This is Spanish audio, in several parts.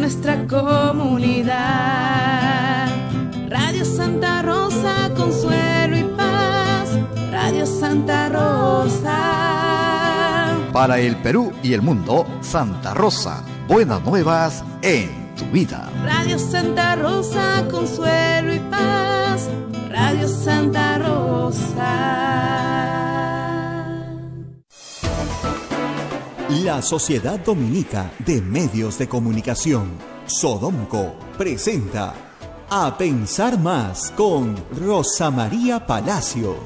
nuestra comunidad. Radio Santa Rosa, consuelo y paz. Radio Santa Rosa. Para el Perú y el mundo, Santa Rosa, buenas nuevas en tu vida. Radio Santa Rosa, consuelo y paz. Radio Santa Rosa. La Sociedad Dominica de Medios de Comunicación, Sodomco, presenta A Pensar Más con Rosa María Palacios.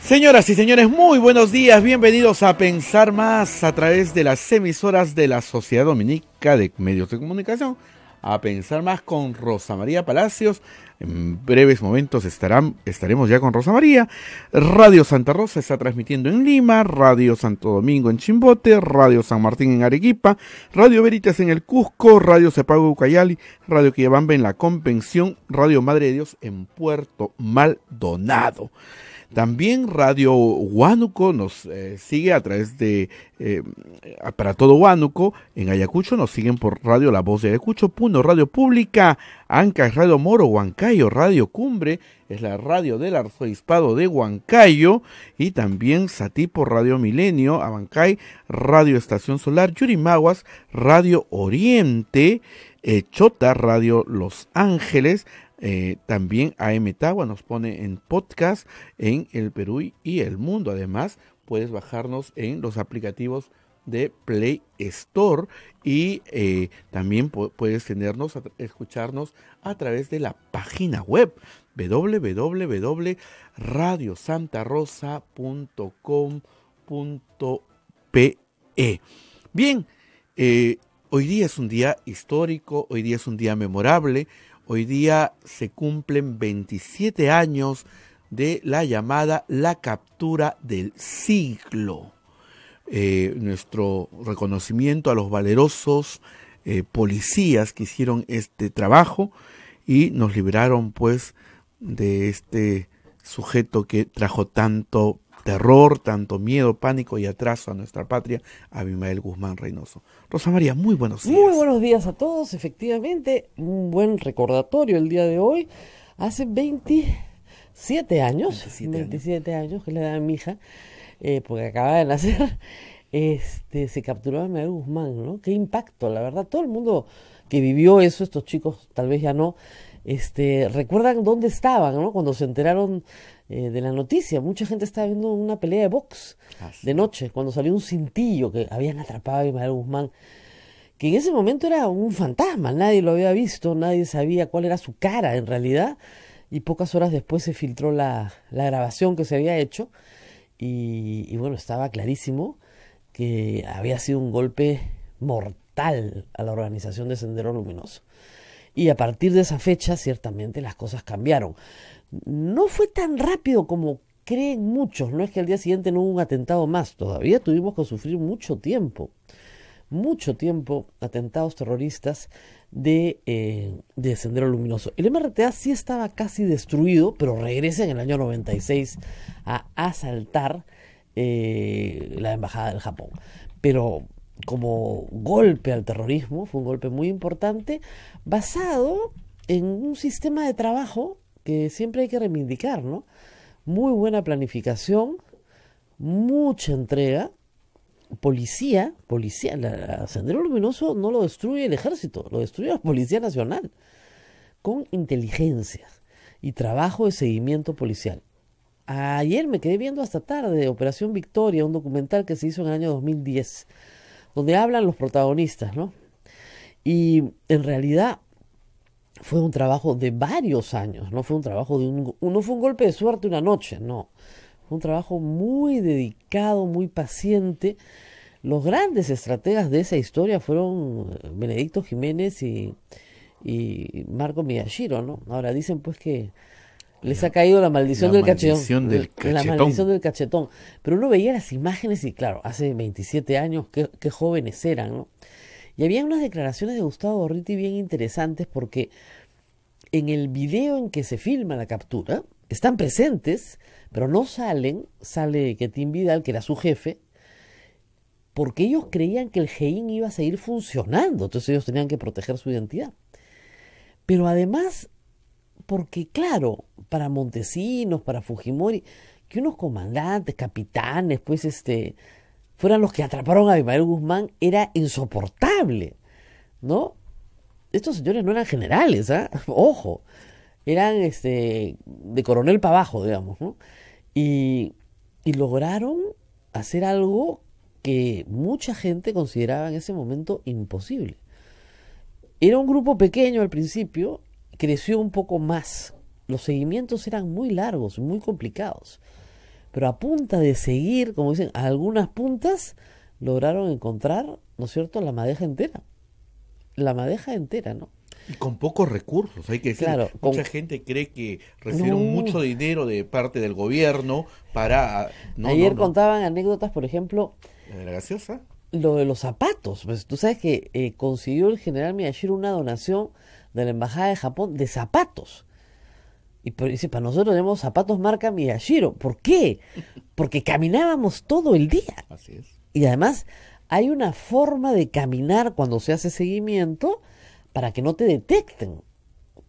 Señoras y señores, muy buenos días, bienvenidos a Pensar Más a través de las emisoras de la Sociedad Dominica de Medios de Comunicación a pensar más con Rosa María Palacios. En breves momentos estaremos ya con Rosa María. Radio Santa Rosa está transmitiendo en Lima, Radio Santo Domingo en Chimbote, Radio San Martín en Arequipa, Radio Veritas en el Cusco, Radio Cepago Ucayali, Radio Quillabamba en la Convención, Radio Madre de Dios en Puerto Maldonado. También Radio Huánuco nos eh, sigue a través de, eh, para todo Huánuco, en Ayacucho nos siguen por Radio La Voz de Ayacucho, Puno, Radio Pública, Anca, Radio Moro, Huancayo, Radio Cumbre, es la radio del Arzobispado de Huancayo, y también Satipo, Radio Milenio, Abancay, Radio Estación Solar, Yurimaguas, Radio Oriente, Echota Chota, Radio Los Ángeles, eh, también AM Tawa nos pone en podcast en el Perú y el mundo. Además, puedes bajarnos en los aplicativos de Play Store y eh, también puedes tenernos, escucharnos a través de la página web www.radiosantarosa.com.pe. Bien, eh, hoy día es un día histórico, hoy día es un día memorable. Hoy día se cumplen 27 años de la llamada la captura del siglo. Eh, nuestro reconocimiento a los valerosos eh, policías que hicieron este trabajo y nos liberaron pues de este sujeto que trajo tanto terror, tanto miedo, pánico y atraso a nuestra patria, Abimael Guzmán Reynoso. Rosa María, muy buenos días. Muy buenos días a todos, efectivamente, un buen recordatorio el día de hoy. Hace 27 años, 27, años. que le da mi hija, eh, porque acaba de nacer, este, se capturó a Abimael Guzmán, ¿no? Qué impacto, la verdad, todo el mundo que vivió eso, estos chicos tal vez ya no, este, recuerdan dónde estaban, ¿no? Cuando se enteraron eh, de la noticia. Mucha gente estaba viendo una pelea de box de noche, cuando salió un cintillo que habían atrapado a Ismael Guzmán, que en ese momento era un fantasma, nadie lo había visto, nadie sabía cuál era su cara en realidad, y pocas horas después se filtró la, la grabación que se había hecho, y, y bueno, estaba clarísimo que había sido un golpe mortal a la organización de Sendero Luminoso. Y a partir de esa fecha, ciertamente las cosas cambiaron no fue tan rápido como creen muchos. No es que al día siguiente no hubo un atentado más. Todavía tuvimos que sufrir mucho tiempo, mucho tiempo, atentados terroristas de, eh, de Sendero Luminoso. El MRTA sí estaba casi destruido, pero regresa en el año 96 a asaltar eh, la Embajada del Japón. Pero como golpe al terrorismo, fue un golpe muy importante, basado en un sistema de trabajo que siempre hay que reivindicar, ¿no? Muy buena planificación, mucha entrega, policía, policía, la, Sendero Luminoso no lo destruye el ejército, lo destruye la Policía Nacional, con inteligencia y trabajo de seguimiento policial. Ayer me quedé viendo hasta tarde Operación Victoria, un documental que se hizo en el año 2010, donde hablan los protagonistas, ¿no? Y en realidad fue un trabajo de varios años, no fue un trabajo de un, fue un golpe de suerte una noche, no. Fue un trabajo muy dedicado, muy paciente. Los grandes estrategas de esa historia fueron eh, Benedicto Jiménez y, y Marco Miyashiro, ¿no? Ahora dicen pues que les ha caído la maldición, del, cachetón, La maldición del cachetón. Pero uno veía las imágenes y claro, hace 27 años, qué, qué jóvenes eran, ¿no? Y había unas declaraciones de Gustavo Borriti bien interesantes porque en el video en que se filma la captura están presentes, pero no salen, sale Ketín Vidal, que era su jefe, porque ellos creían que el GEIN iba a seguir funcionando, entonces ellos tenían que proteger su identidad. Pero además, porque claro, para Montesinos, para Fujimori, que unos comandantes, capitanes, pues este, fueran los que atraparon a Abimael Guzmán era insoportable, ¿no? Estos señores no eran generales, ¿ah? Ojo, eran este, de coronel para abajo, digamos, ¿no? Y, y lograron hacer algo que mucha gente consideraba en ese momento imposible. Era un grupo pequeño al principio, creció un poco más. Los seguimientos eran muy largos, muy complicados pero a punta de seguir, como dicen, a algunas puntas lograron encontrar, ¿no es cierto?, la madeja entera. La madeja entera, ¿no? Y con pocos recursos, hay que decir. mucha gente cree que recibieron mucho dinero de parte del gobierno para. Ah, Ayer contaban anécdotas, por ejemplo. ¿La de Lo de los zapatos. Pues tú sabes que eh, consiguió el general Miyashiro una donación de la Embajada de Japón de zapatos. Y dice, para nosotros tenemos zapatos marca Miyashiro. ¿Por qué? Porque caminábamos todo el día. Así es. Y además hay una forma de caminar cuando se hace seguimiento para que no te detecten.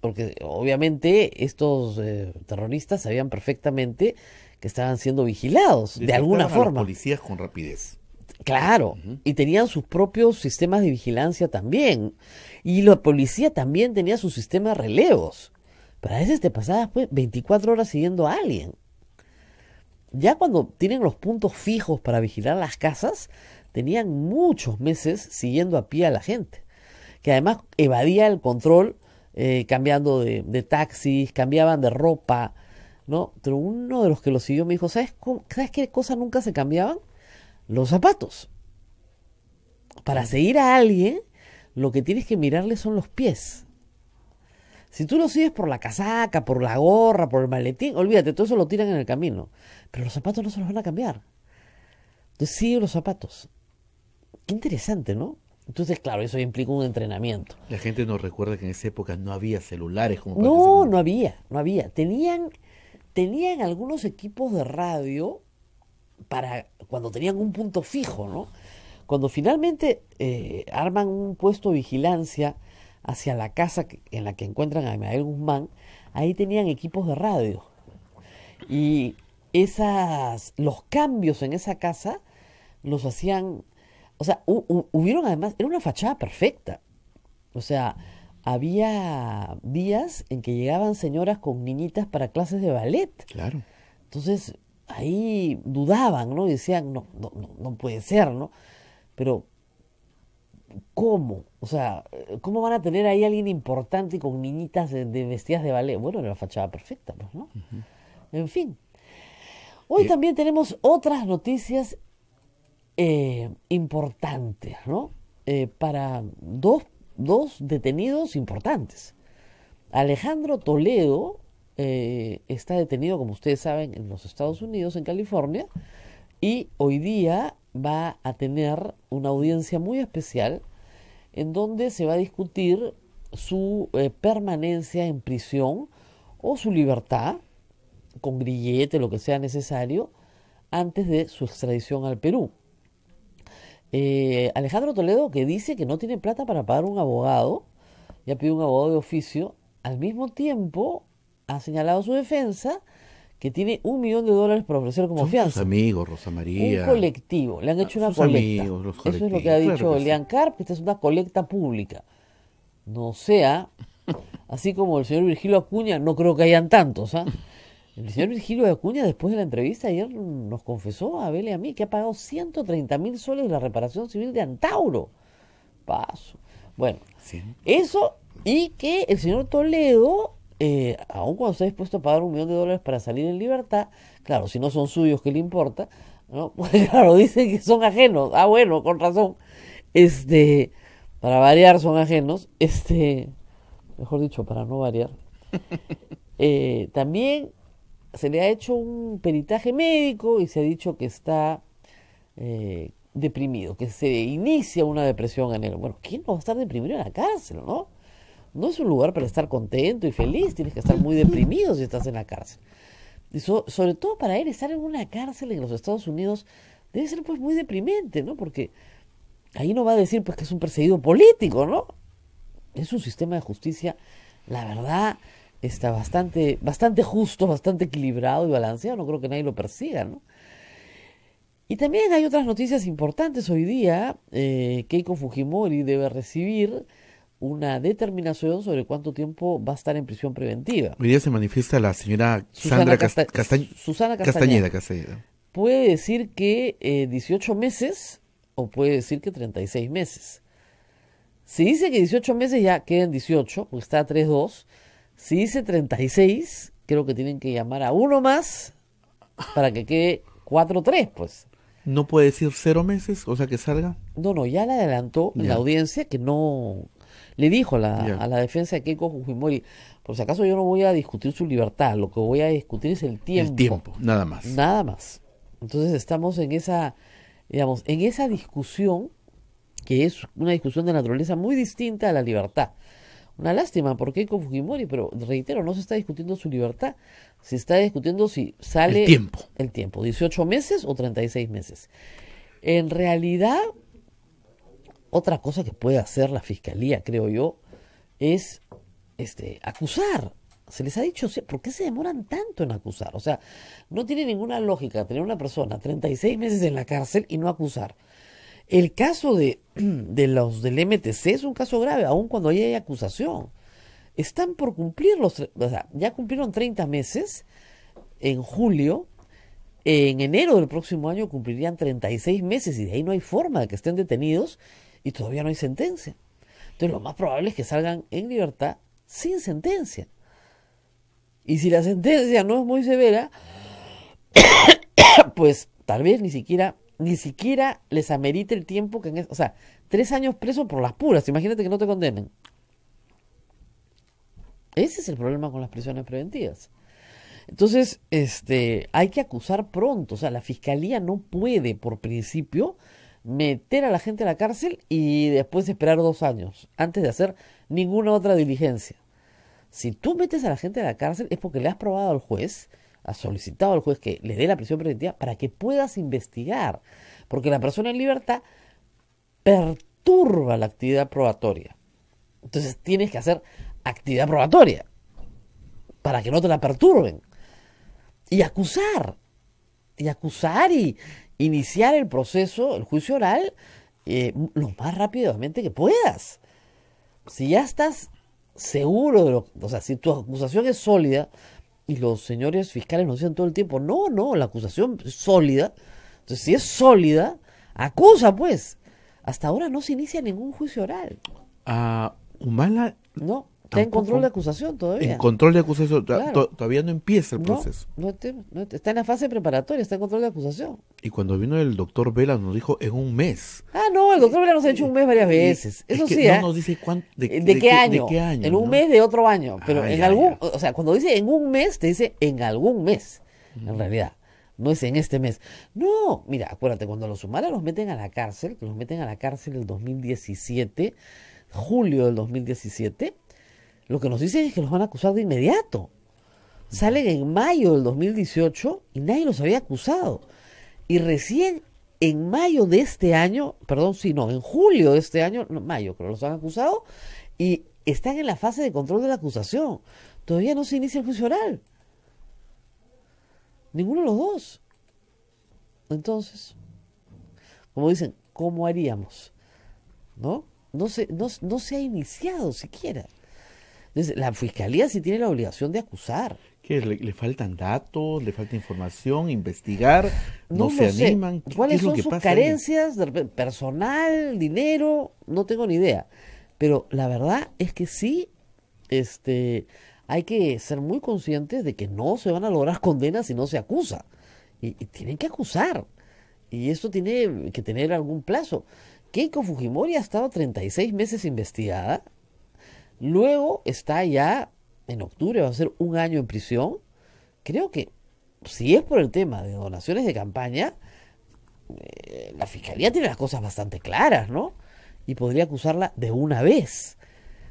Porque obviamente estos eh, terroristas sabían perfectamente que estaban siendo vigilados de alguna forma. los policías con rapidez. Claro, y tenían sus propios sistemas de vigilancia también. Y la policía también tenía sus sistemas relevos. Pero a veces te pasabas 24 pues, horas siguiendo a alguien. Ya cuando tienen los puntos fijos para vigilar las casas, tenían muchos meses siguiendo a pie a la gente, que además evadía el control eh, cambiando de, taxis, cambiaban de ropa, ¿no? Pero uno de los que lo siguió me dijo, ¿sabes, ¿sabes qué cosa nunca se cambiaban? Los zapatos. Para seguir a alguien, lo que tienes que mirarle son los pies. Si tú lo sigues por la casaca, por la gorra, por el maletín, olvídate, todo eso lo tiran en el camino. Pero los zapatos no se los van a cambiar. Entonces sigue los zapatos. Qué interesante, ¿no? Entonces, claro, eso implica un entrenamiento. La gente nos recuerda que en esa época no había celulares como No, no había, no había. Tenían, tenían algunos equipos de radio para cuando tenían un punto fijo, ¿no? Cuando finalmente eh, arman un puesto de vigilancia hacia la casa en la que encuentran a Ismael Guzmán, ahí tenían equipos de radio. Y esas, los cambios en esa casa los hacían, o sea, hubieron además, era una fachada perfecta. O sea, había días en que llegaban señoras con niñitas para clases de ballet. Claro. Entonces, ahí dudaban, ¿no? decían, no, no, no puede ser, ¿no? Pero ¿Cómo? O sea, ¿cómo van a tener ahí a alguien importante con niñitas de, vestidas de ballet? Bueno, era la fachada perfecta, pues, ¿no? En fin. Hoy también tenemos otras noticias eh, importantes, ¿no? Eh, para dos, detenidos importantes. Alejandro Toledo eh, está detenido, como ustedes saben, en los Estados Unidos, en California, y hoy día va a tener una audiencia muy especial en donde se va a discutir su eh, permanencia en prisión o su libertad, con grillete, lo que sea necesario, antes de su extradición al Perú. Eh, Alejandro Toledo, que dice que no tiene plata para pagar un abogado, ya pidió un abogado de oficio, al mismo tiempo ha señalado su defensa que tiene un millón de dólares para ofrecer como fianza. Sus amigos, Rosa María. Un colectivo, le han ah, hecho una colecta. Eso es lo que ha dicho Carp, que esta es una colecta pública. No sea, así como el señor Virgilio Acuña, no creo que hayan tantos, ¿ah? El señor Virgilio Acuña, después de la entrevista ayer, nos confesó a Abel y a mí que ha pagado 130 mil soles la reparación civil de Antauro. Paso. Bueno, eso y que el señor Toledo eh, aun cuando está dispuesto a pagar un millón de dólares para salir en libertad, claro, si no son suyos, ¿qué le importa? claro, dicen que son ajenos. Ah, bueno, con razón. Este, para variar son ajenos. Este, mejor dicho, para no variar. Eh, también se le ha hecho un peritaje médico y se ha dicho que está eh, deprimido, que se inicia una depresión en él. Bueno, ¿quién no va a estar deprimido en la cárcel, no? no es un lugar para estar contento y feliz, tienes que estar muy deprimido si estás en la cárcel. Y sobre todo para él, estar en una cárcel en los Estados Unidos debe ser pues muy deprimente, ¿no? Porque ahí no va a decir pues que es un perseguido político, ¿no? Es un sistema de justicia, la verdad, está bastante, bastante justo, bastante equilibrado y balanceado, no creo que nadie lo persiga, ¿no? Y también hay otras noticias importantes hoy día. Eh, Keiko Fujimori debe recibir una determinación sobre cuánto tiempo va a estar en prisión preventiva. Hoy día se manifiesta la señora Susana Sandra Castañeda. Castañeda, Puede decir que 18 eh, meses o puede decir que 36 meses. Si dice que 18 meses ya quedan 18, porque está 3-2. Si dice 36, creo que tienen que llamar a uno más para que quede 4-3, pues. ¿No puede decir cero meses? O sea, que salga. No, no, ya le adelantó en la audiencia que no le dijo a la, defensa de Keiko Fujimori, por si acaso yo no voy a discutir su libertad, lo que voy a discutir es el tiempo. El tiempo, nada más. Nada más. Entonces estamos en esa, digamos, en esa discusión, que es una discusión de naturaleza muy distinta a la libertad. Una lástima por Keiko Fujimori, pero reitero, no se está discutiendo su libertad, se está discutiendo si sale... El tiempo. El tiempo, 18 meses o 36 meses. En realidad, otra cosa que puede hacer la fiscalía, creo yo, es este, acusar. Se les ha dicho, ¿por qué se demoran tanto en acusar? O sea, no tiene ninguna lógica tener una persona 36 meses en la cárcel y no acusar. El caso de, de los del MTC es un caso grave, aun cuando haya hay acusación. Están por cumplir los... O sea, ya cumplieron 30 meses en julio, en enero del próximo año cumplirían 36 meses y de ahí no hay forma de que estén detenidos y todavía no hay sentencia. Entonces lo más probable es que salgan en libertad sin sentencia. Y si la sentencia no es muy severa, pues tal vez ni siquiera, ni siquiera les amerite el tiempo que en eso. o sea, tres años preso por las puras, imagínate que no te condenen. Ese es el problema con las prisiones preventivas. Entonces, este, hay que acusar pronto, o sea, la fiscalía no puede por principio meter a la gente a la cárcel y después esperar dos años antes de hacer ninguna otra diligencia. Si tú metes a la gente a la cárcel es porque le has probado al juez, has solicitado al juez que le dé la prisión preventiva para que puedas investigar, porque la persona en libertad perturba la actividad probatoria. Entonces tienes que hacer actividad probatoria para que no te la perturben. Y acusar, y acusar y, iniciar el proceso, el juicio oral, eh, lo más rápidamente que puedas. Si ya estás seguro de lo, o sea, si tu acusación es sólida y los señores fiscales nos dicen todo el tiempo, no, no, la acusación es sólida. Entonces, si es sólida, acusa, pues. Hasta ahora no se inicia ningún juicio oral. Ah, Humala no. Está en control de acusación todavía. En control de acusación, todavía no empieza el proceso. No, está en la fase preparatoria, está en control de acusación. Y cuando vino el doctor Vela nos dijo en un mes. Ah, no, el doctor Vela nos ha dicho un mes varias eh, veces. Eso sí. ¿eh? nos dice de, eh, qué año, En un mes de otro año. Ah, pero en algún, o sea, cuando dice en un mes, te dice en algún mes, en realidad. No es en este mes. No, mira, acuérdate, cuando los humanos los meten a la cárcel, que los meten a la cárcel el 2017, julio del 2017 lo que nos dicen es que los van a acusar de inmediato. Salen en mayo del 2018 y nadie los había acusado. Y recién en mayo de este año, perdón, si no, en julio de este año, mayo creo, los han acusado y están en la fase de control de la acusación. Todavía no se inicia el juicio Ninguno de los dos. Entonces, como dicen, ¿cómo haríamos? ¿No? No no, no se ha iniciado siquiera la fiscalía sí tiene la obligación de acusar. ¿Qué le, faltan datos, le falta información, investigar, no, se animan. ¿Cuáles son sus carencias? Personal, dinero, no tengo ni idea. Pero la verdad es que sí, este, hay que ser muy conscientes de que no se van a lograr condenas si no se acusa. Y, tienen que acusar. Y esto tiene que tener algún plazo. Keiko Fujimori ha estado 36 meses investigada Luego está ya en octubre, va a ser un año en prisión. Creo que si es por el tema de donaciones de campaña, eh, la fiscalía tiene las cosas bastante claras, ¿no? Y podría acusarla de una vez.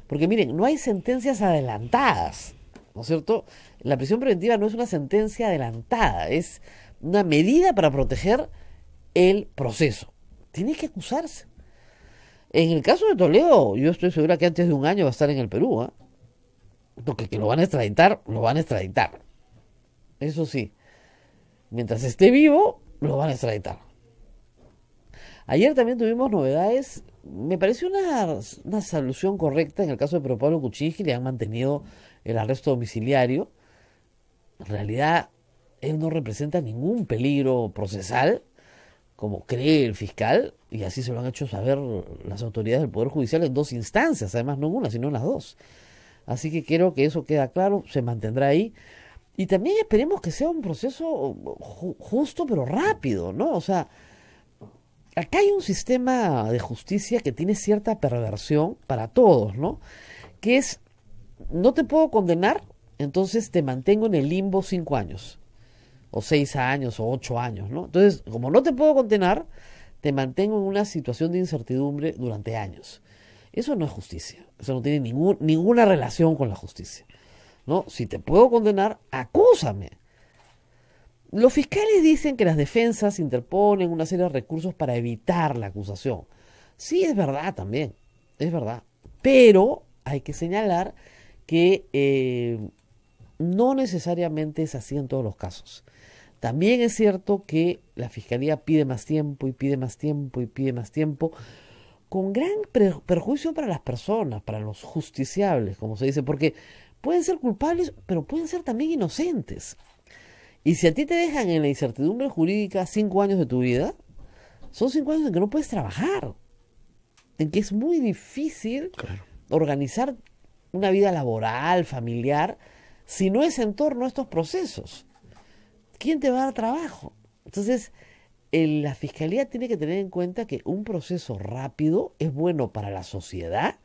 Porque miren, no hay sentencias adelantadas, ¿no es cierto? La prisión preventiva no es una sentencia adelantada, es una medida para proteger el proceso. Tiene que acusarse. En el caso de Toledo, yo estoy segura que antes de un año va a estar en el Perú. ¿ah? Porque que lo van a extraditar, lo van a extraditar. Eso sí. Mientras esté vivo, lo van a extraditar. Ayer también tuvimos novedades. Me parece una, solución correcta en el caso de Pedro Pablo Cuchini, Le han mantenido el arresto domiciliario. En realidad, él no representa ningún peligro procesal como cree el fiscal, y así se lo han hecho saber las autoridades del Poder Judicial en dos instancias, además no una, sino en las dos. Así que creo que eso queda claro, se mantendrá ahí. Y también esperemos que sea un proceso justo pero rápido, ¿no? O sea, acá hay un sistema de justicia que tiene cierta perversión para todos, ¿no? Que es, no te puedo condenar, entonces te mantengo en el limbo cinco años o seis años o ocho años, ¿no? Entonces, como no te puedo condenar, te mantengo en una situación de incertidumbre durante años. Eso no es justicia, eso no tiene ningún, ninguna relación con la justicia, ¿no? Si te puedo condenar, acúsame. Los fiscales dicen que las defensas interponen una serie de recursos para evitar la acusación. Sí, es verdad también, es verdad. Pero hay que señalar que eh, no necesariamente es así en todos los casos. También es cierto que la Fiscalía pide más tiempo y pide más tiempo y pide más tiempo, con gran perjuicio para las personas, para los justiciables, como se dice, porque pueden ser culpables, pero pueden ser también inocentes. Y si a ti te dejan en la incertidumbre jurídica cinco años de tu vida, son cinco años en que no puedes trabajar, en que es muy difícil organizar una vida laboral, familiar, si no es en torno a estos procesos. ¿quién te va a dar trabajo? Entonces, la fiscalía tiene que tener en cuenta que un proceso rápido es bueno para la sociedad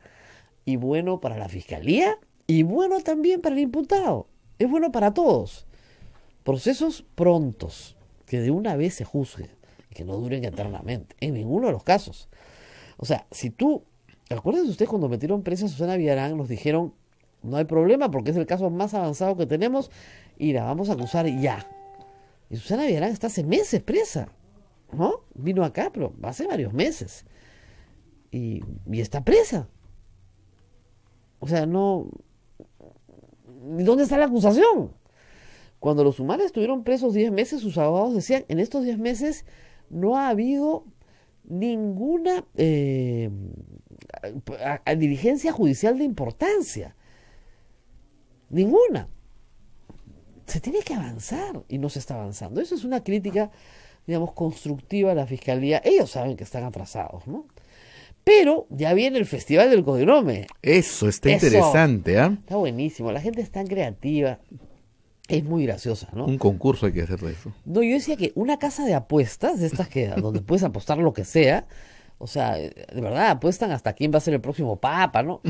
y bueno para la fiscalía y bueno también para el imputado. Es bueno para todos. Procesos prontos, que de una vez se juzguen que no duren eternamente, en ninguno de los casos. O sea, si tú, acuérdense ustedes cuando metieron presa a Susana Villarán, nos dijeron, no hay problema porque es el caso más avanzado que tenemos y la vamos a acusar ya. Y Susana Villarán está hace meses presa, ¿no? Vino acá, pero hace varios meses. Y, está presa. O sea, no... ¿Dónde está la acusación? Cuando los humanos estuvieron presos 10 meses, sus abogados decían, en estos 10 meses no ha habido ninguna eh, diligencia judicial de importancia. Ninguna se tiene que avanzar y no se está avanzando. Eso es una crítica, digamos, constructiva a la Fiscalía. Ellos saben que están atrasados, ¿no? Pero ya viene el Festival del Codinome. Eso está interesante, ¿ah? Está buenísimo. La gente es tan creativa. Es muy graciosa, ¿no? Un concurso hay que hacer de eso. No, yo decía que una casa de apuestas, de estas que donde puedes apostar lo que sea, o sea, de verdad apuestan hasta quién va a ser el próximo papa, ¿no?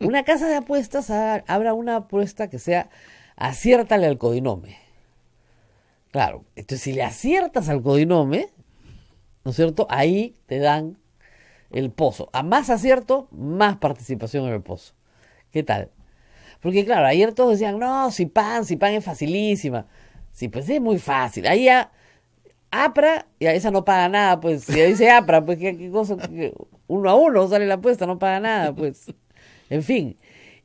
una casa de apuestas abra una apuesta que sea Aciértale al codinome. Claro, entonces si le aciertas al codinome, ¿no es cierto? Ahí te dan el pozo. A más acierto, más participación en el pozo. ¿Qué tal? Porque claro, ayer todos decían, no, si pan, si pan es facilísima. Sí, pues es muy fácil. Ahí ya, APRA, y a esa no paga nada, pues. Si dice APRA, pues qué, cosa, uno a uno sale la apuesta, no paga nada, pues. En fin.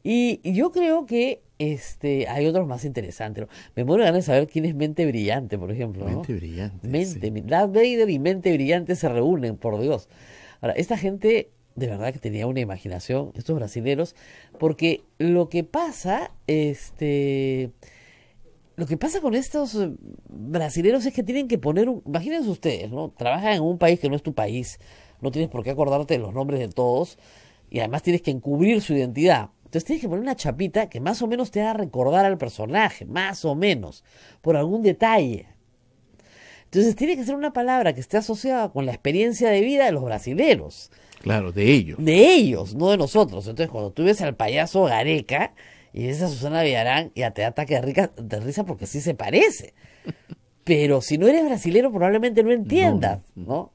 y yo creo que este, hay otros más interesantes. Me muero ganas de saber quién es Mente Brillante, por ejemplo. Mente Brillante. Mente, Darth Vader y Mente Brillante se reúnen, por Dios. Ahora, esta gente de verdad que tenía una imaginación, estos brasileros, porque lo que pasa, este, lo que pasa con estos brasileros es que tienen que poner imagínense ustedes, ¿no? Trabajan en un país que no es tu país, no tienes por qué acordarte de los nombres de todos, y además tienes que encubrir su identidad entonces tienes que poner una chapita que más o menos te haga recordar al personaje, más o menos, por algún detalle. Entonces tiene que ser una palabra que esté asociada con la experiencia de vida de los brasileros. Claro, de ellos. De ellos, no de nosotros. Entonces cuando tú ves al payaso Gareca y ves a Susana Villarán, y te ataque de, rica, risa porque sí se parece. Pero si no eres brasilero probablemente no entiendas, ¿no?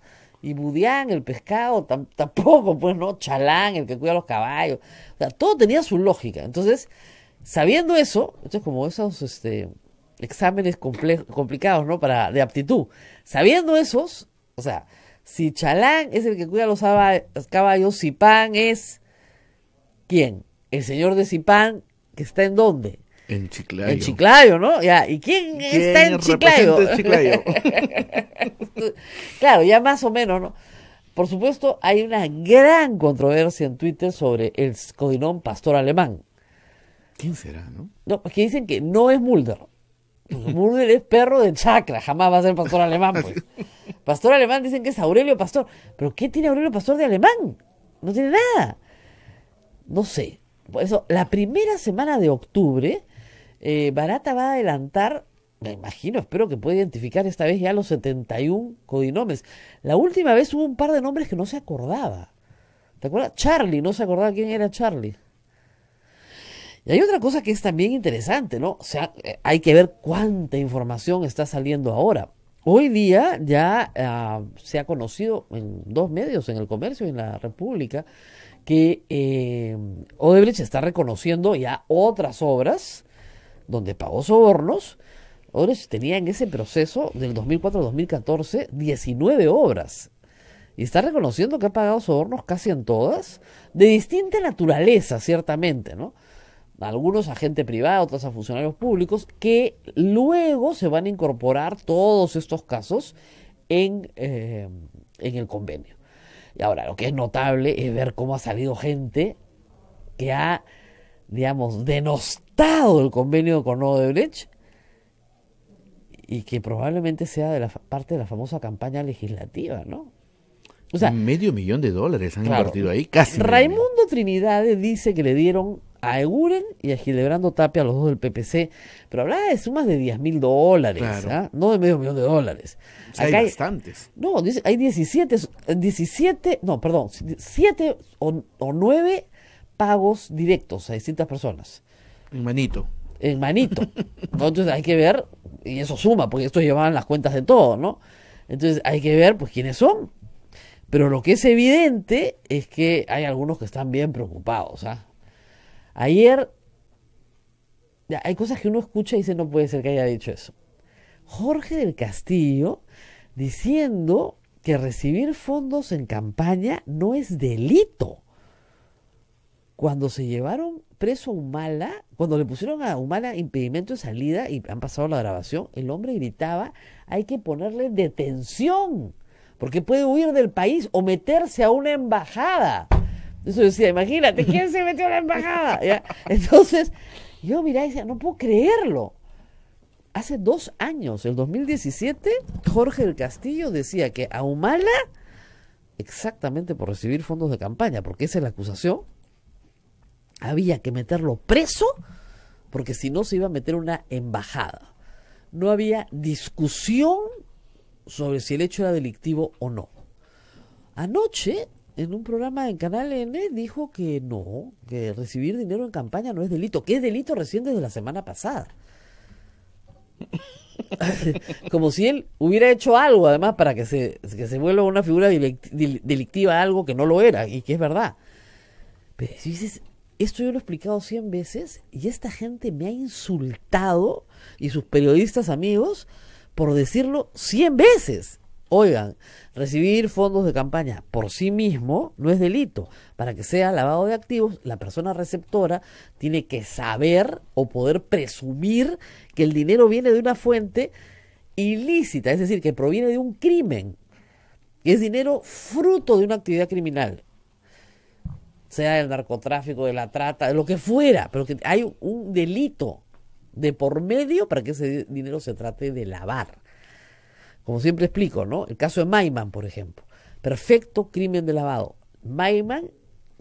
Y Budián, el pescado, tampoco, pues no, Chalán, el que cuida los caballos. O sea, todo tenía su lógica. Entonces, sabiendo eso, entonces como esos este, exámenes complicados, ¿no? Para, de aptitud. Sabiendo esos, o sea, si Chalán es el que cuida los caballos, pan es... ¿Quién? El señor de Zipán, que está en dónde? En Chiclayo. En Chiclayo, ¿no? Ya, ¿y quién, está en Chiclayo? claro, ya más o menos, ¿no? Por supuesto, hay una gran controversia en Twitter sobre el codinón pastor alemán. ¿Quién será, no? No, que dicen que no es Mulder. Mulder es perro de chacra, jamás va a ser pastor alemán, pues. Pastor alemán dicen que es Aurelio Pastor. ¿Pero qué tiene Aurelio Pastor de alemán? No tiene nada. No sé. Por eso, la primera semana de octubre, eh, barata va a adelantar, me imagino, espero que pueda identificar esta vez ya los 71 codinomes. La última vez hubo un par de nombres que no se acordaba. ¿Te acuerdas? Charlie, no se acordaba quién era Charlie. Y hay otra cosa que es también interesante, ¿no? O sea, eh, hay que ver cuánta información está saliendo ahora. Hoy día ya ah, se ha conocido en dos medios, en el comercio y en la República, que eh, Odebrecht está reconociendo ya otras obras donde pagó sobornos, tenía en ese proceso del 2004-2014 19 obras. Y está reconociendo que ha pagado sobornos casi en todas, de distinta naturaleza, ciertamente, ¿no? algunos a gente privada, otros a funcionarios públicos, que luego se van a incorporar todos estos casos en, eh, en, el convenio. Y ahora, lo que es notable es ver cómo ha salido gente que ha digamos, denostado el convenio con Odebrecht y que probablemente sea de la parte de la famosa campaña legislativa, ¿no? O sea, medio millón de dólares han invertido ahí, casi. Raimundo Trinidad dice que le dieron a Eguren y a Gilebrando Tapia, los dos del PPC, pero hablaba de sumas de 10 mil dólares, ¿ah? no de medio millón de dólares. hay bastantes. no, hay 17, 17, no, perdón, 7 o, o 9 pagos directos a distintas personas. En manito. En manito. Entonces hay que ver, y eso suma, porque esto llevaban las cuentas de todo, ¿no? Entonces hay que ver, pues, quiénes son. Pero lo que es evidente es que hay algunos que están bien preocupados. ¿ah? Ayer, hay cosas que uno escucha y dice, no puede ser que haya dicho eso. Jorge del Castillo diciendo que recibir fondos en campaña no es delito cuando se llevaron preso a Humala, cuando le pusieron a Humala impedimento de salida y han pasado la grabación, el hombre gritaba, hay que ponerle detención, porque puede huir del país o meterse a una embajada. Eso decía, imagínate, ¿quién se metió a la embajada? Entonces, yo mirá y decía, no puedo creerlo. Hace dos años, el 2017, Jorge del Castillo decía que a Humala, exactamente por recibir fondos de campaña, porque esa es la acusación, había que meterlo preso porque si no se iba a meter una embajada. No había discusión sobre si el hecho era delictivo o no. Anoche, en un programa en Canal N, dijo que no, que recibir dinero en campaña no es delito, que es delito recién desde la semana pasada. Como si él hubiera hecho algo, además, para que se, que se vuelva una figura delictiva, algo que no lo era y que es verdad. Pero si dices, esto yo lo he explicado 100 veces y esta gente me ha insultado y sus periodistas amigos por decirlo 100 veces. Oigan, recibir fondos de campaña por sí mismo no es delito. Para que sea lavado de activos, la persona receptora tiene que saber o poder presumir que el dinero viene de una fuente ilícita, es decir, que proviene de un crimen, que es dinero fruto de una actividad criminal sea del narcotráfico, de la trata, de lo que fuera, pero que hay un delito de por medio para que ese dinero se trate de lavar. Como siempre explico, ¿no? El caso de Maiman, por ejemplo. Perfecto crimen de lavado. Maiman,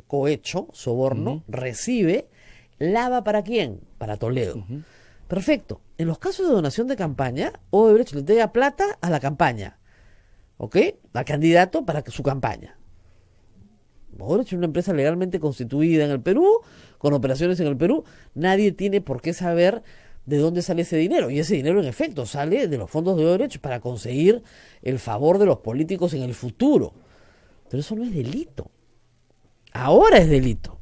cohecho, soborno, recibe, lava para quién? Para Toledo. Perfecto. En los casos de donación de campaña, Odebrecht le entrega plata a la campaña, ¿ok? Al candidato para que su campaña. Odebrecht es una empresa legalmente constituida en el Perú, con operaciones en el Perú. Nadie tiene por qué saber de dónde sale ese dinero. Y ese dinero, en efecto, sale de los fondos de Odebrecht para conseguir el favor de los políticos en el futuro. Pero eso no es delito. Ahora es delito.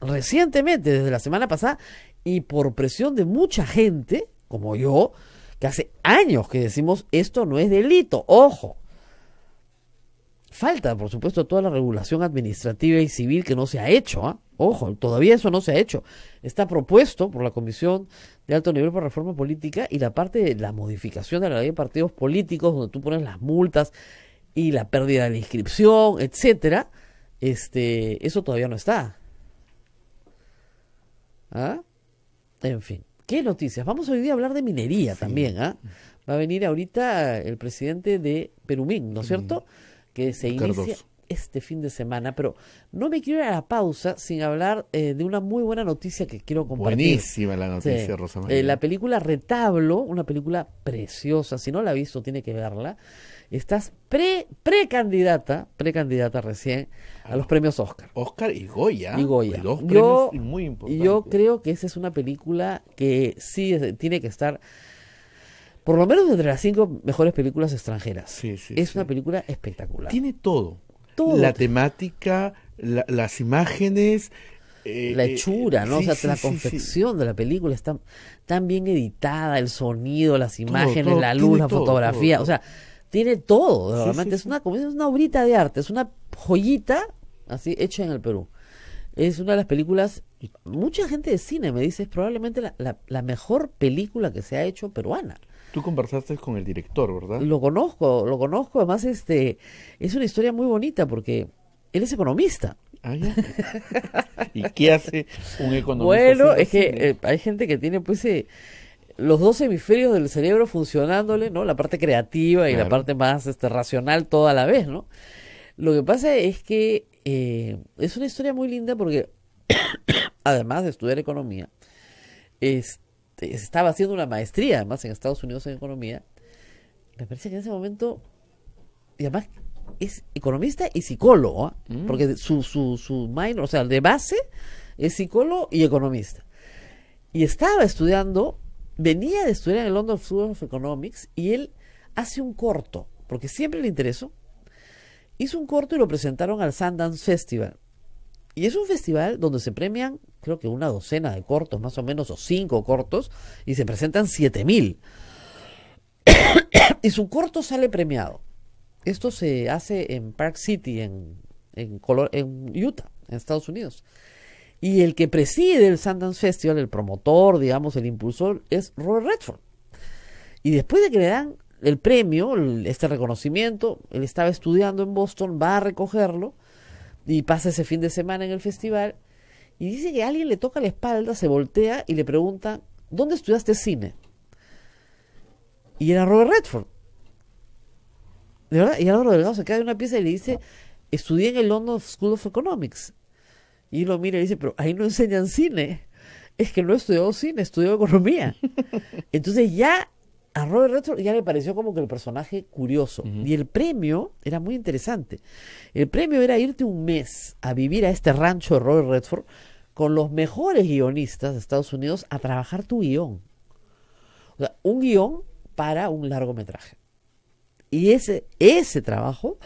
Recientemente, desde la semana pasada, y por presión de mucha gente, como yo, que hace años que decimos esto no es delito. Ojo, Falta, por supuesto, toda la regulación administrativa y civil que no se ha hecho. ¿ah? Ojo, todavía eso no se ha hecho. Está propuesto por la Comisión de Alto Nivel por Reforma Política y la parte de la modificación de la ley de partidos políticos, donde tú pones las multas y la pérdida de la inscripción, etcétera. Este, eso todavía no está. ¿Ah? En fin, ¿qué noticias? Vamos hoy día a hablar de minería también. ¿ah? Va a venir ahorita el presidente de Perumín, ¿no es mm. cierto? que se inicia este fin de semana, pero no me quiero ir a la pausa sin hablar eh, de una muy buena noticia que quiero compartir. Buenísima la noticia, Rosa eh, la película Retablo, una película preciosa, si no la ha visto tiene que verla. Estás pre precandidata, precandidata recién a, los ah, premios Oscar. Oscar y Goya. Y Goya. dos premios muy importantes. Yo creo que esa es una película que sí tiene que estar por lo menos entre las cinco mejores películas extranjeras. es una película espectacular. Tiene todo. Todo. La temática, las imágenes. Eh, la eh, hechura, ¿no? o sea, la confección de la película está tan bien editada, el sonido, las imágenes, la luz, la fotografía, o sea, tiene todo, realmente es una es una obrita de arte, es una joyita así hecha en el Perú. Es una de las películas mucha gente de cine me dice es probablemente la, mejor película que se ha hecho peruana. Tú conversaste con el director, ¿verdad? Lo conozco, lo conozco. Además, este, es una historia muy bonita porque él es economista. Ah, ¿Y qué hace un economista? Bueno, es que eh, hay gente que tiene pues eh, los dos hemisferios del cerebro funcionándole, ¿no? La parte creativa y la parte más este, racional toda la vez, ¿no? Lo que pasa es que eh, es una historia muy linda porque, además de estudiar economía, este este, estaba haciendo una maestría, además, en Estados Unidos en economía, me parece que en ese momento, y además es economista y psicólogo, ¿ah? mm. porque su, su, su minor, o sea, de base es psicólogo y economista. Y estaba estudiando, venía de estudiar en el London School of Economics y él hace un corto, porque siempre le interesó. Hizo un corto y lo presentaron al Sundance Festival. Y es un festival donde se premian creo que una docena de cortos más o menos, o cinco cortos, y se presentan siete mil. y su corto sale premiado. Esto se hace en Park City, en, Color en Utah, en Estados Unidos. Y el que preside el Sundance Festival, el promotor, digamos, el impulsor, es Robert Redford. Y después de que le dan el premio, este reconocimiento, él estaba estudiando en Boston, va a recogerlo y pasa ese fin de semana en el festival y dice que alguien le toca la espalda, se voltea y le pregunta, ¿dónde estudiaste cine? Y era Robert Redford. De verdad, y Álvaro Delgado se cae de una pieza y le dice, estudié en el London School of Economics. Y lo mira y dice, pero ahí no enseñan cine. Es que no estudió cine, estudió economía. Entonces ya a Robert Redford ya le pareció como que el personaje curioso. Y el premio era muy interesante. El premio era irte un mes a vivir a este rancho de Robert Redford con los mejores guionistas de Estados Unidos a trabajar tu guión. O sea, un guión para un largometraje. Y ese, ese trabajo,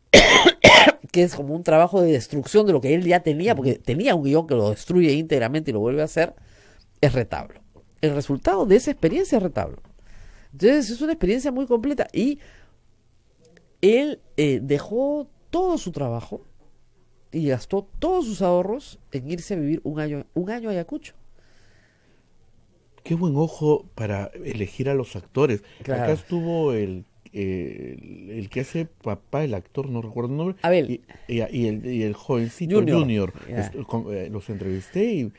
que es como un trabajo de destrucción de lo que él ya tenía, porque tenía un guión que lo destruye íntegramente y lo vuelve a hacer, es retablo el resultado de esa experiencia es retablo. Entonces es una experiencia muy completa y él eh, dejó todo su trabajo y gastó todos sus ahorros en irse a vivir un año, un año a Ayacucho. Qué buen ojo para elegir a los actores. Acá estuvo el, eh, el, que hace papá, el actor, no recuerdo el nombre. Abel. Y, el, y el, jovencito Junior. Eh, los entrevisté y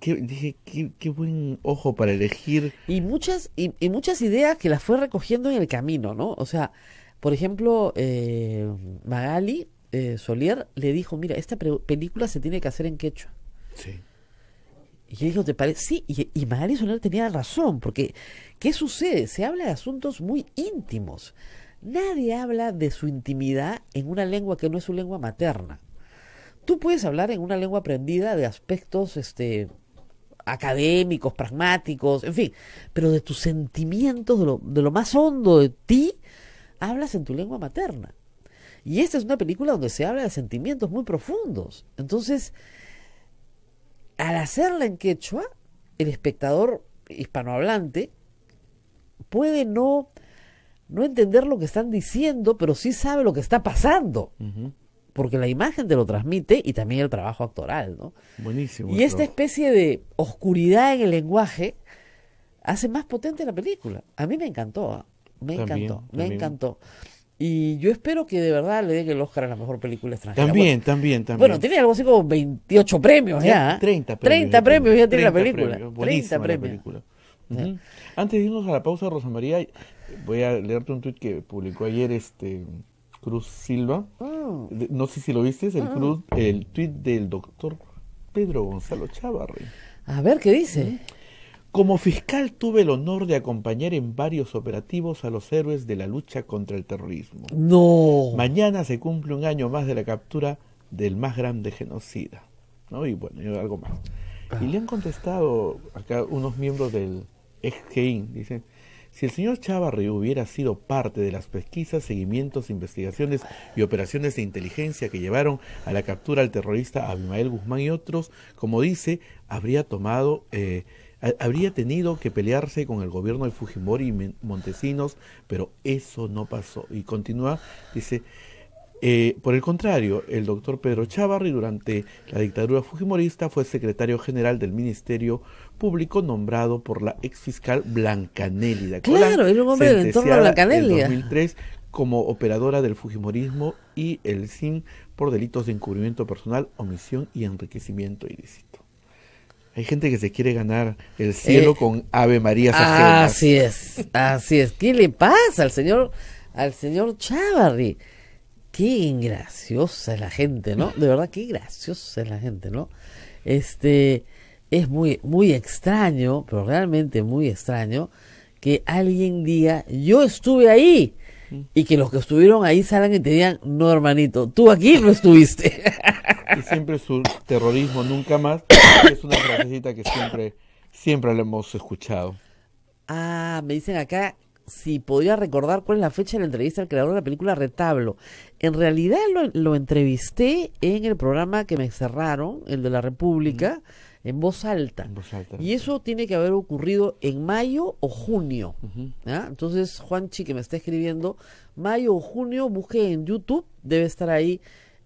dije, qué, buen ojo para elegir. Y muchas, y, muchas ideas que las fue recogiendo en el camino, ¿no? O sea, por ejemplo, eh, Magali eh, Solier le dijo, mira, esta película se tiene que hacer en quechua. Sí. Y le dijo, ¿te parece? Sí, y, Magali Solier tenía razón, porque ¿qué sucede? Se habla de asuntos muy íntimos. Nadie habla de su intimidad en una lengua que no es su lengua materna tú puedes hablar en una lengua aprendida de aspectos este, académicos, pragmáticos, en fin, pero de tus sentimientos, de lo, más hondo de ti, hablas en tu lengua materna. Y esta es una película donde se habla de sentimientos muy profundos. Entonces, al hacerla en quechua, el espectador hispanohablante puede no, no entender lo que están diciendo, pero sí sabe lo que está pasando porque la imagen te lo transmite y también el trabajo actoral, ¿no? Buenísimo. Y esta especie de oscuridad en el lenguaje hace más potente la película. A mí me encantó, ¿ah? me encantó, me encantó. Y yo espero que de verdad le den el Oscar a la mejor película extranjera. También, también, también. Bueno, tiene algo así como 28 premios ya. 30 ¿ah? premios. 30 premios ya tiene la película. 30 premios. Antes de irnos a la pausa, Rosa María, voy a leerte un tuit que publicó ayer este Cruz Silva. Mm. No sé si lo viste, el, mm. cruz, el tweet del doctor Pedro Gonzalo Chavarri. A ver qué dice. Mm. Como fiscal tuve el honor de acompañar en varios operativos a los héroes de la lucha contra el terrorismo. No. Mañana se cumple un año más de la captura del más grande genocida. Y bueno, algo más. Y le han contestado acá unos miembros del ex dicen, si el señor Chávarri hubiera sido parte de las pesquisas, seguimientos, investigaciones y operaciones de inteligencia que llevaron a la captura al terrorista Abimael Guzmán y otros, como dice, habría tomado, eh, habría tenido que pelearse con el gobierno de Fujimori y Montesinos, pero eso no pasó. Y continúa, dice. Eh, por el contrario, el doctor Pedro Chávarri durante la dictadura fujimorista fue secretario general del Ministerio público nombrado por la exfiscal fiscal Claro, un hombre del entorno a En 2003 como operadora del Fujimorismo y el SIN por delitos de encubrimiento personal, omisión y enriquecimiento ilícito. Hay gente que se quiere ganar el cielo eh, con Ave María Así es, así es. ¿Qué le pasa al señor, al señor Chavarri? Qué graciosa es la gente, ¿no? De verdad, qué graciosa es la gente, ¿no? Este, es muy, muy extraño, pero realmente muy extraño, que alguien diga, yo estuve ahí. Mm. Y que los que estuvieron ahí salgan y te digan, no hermanito, tú aquí no estuviste. Y siempre su terrorismo, nunca más, es una frasecita que siempre, siempre lo hemos escuchado. Ah, me dicen acá si podía recordar cuál es la fecha de la entrevista al creador de la película Retablo. En realidad lo, entrevisté en el programa que me cerraron, el de la República en voz alta. y eso tiene que haber ocurrido en mayo o junio. ¿ah? Entonces, Juanchi, que me está escribiendo, mayo o junio, busqué en YouTube, debe estar ahí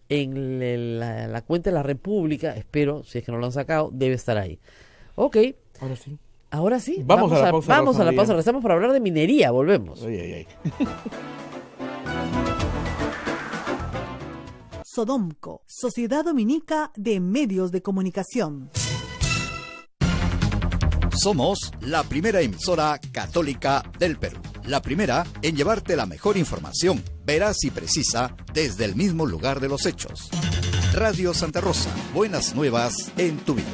en la, cuenta de la República, espero, si es que no lo han sacado, debe estar ahí. Ok. Ahora sí. Ahora sí. Vamos, a la pausa. Vamos a la pausa. Regresamos para hablar de minería. Volvemos. Sodomco, Sociedad Dominica de Medios de Comunicación. Somos la primera emisora católica del Perú. La primera en llevarte la mejor información, veraz y precisa, desde el mismo lugar de los hechos. Radio Santa Rosa, buenas nuevas en tu vida.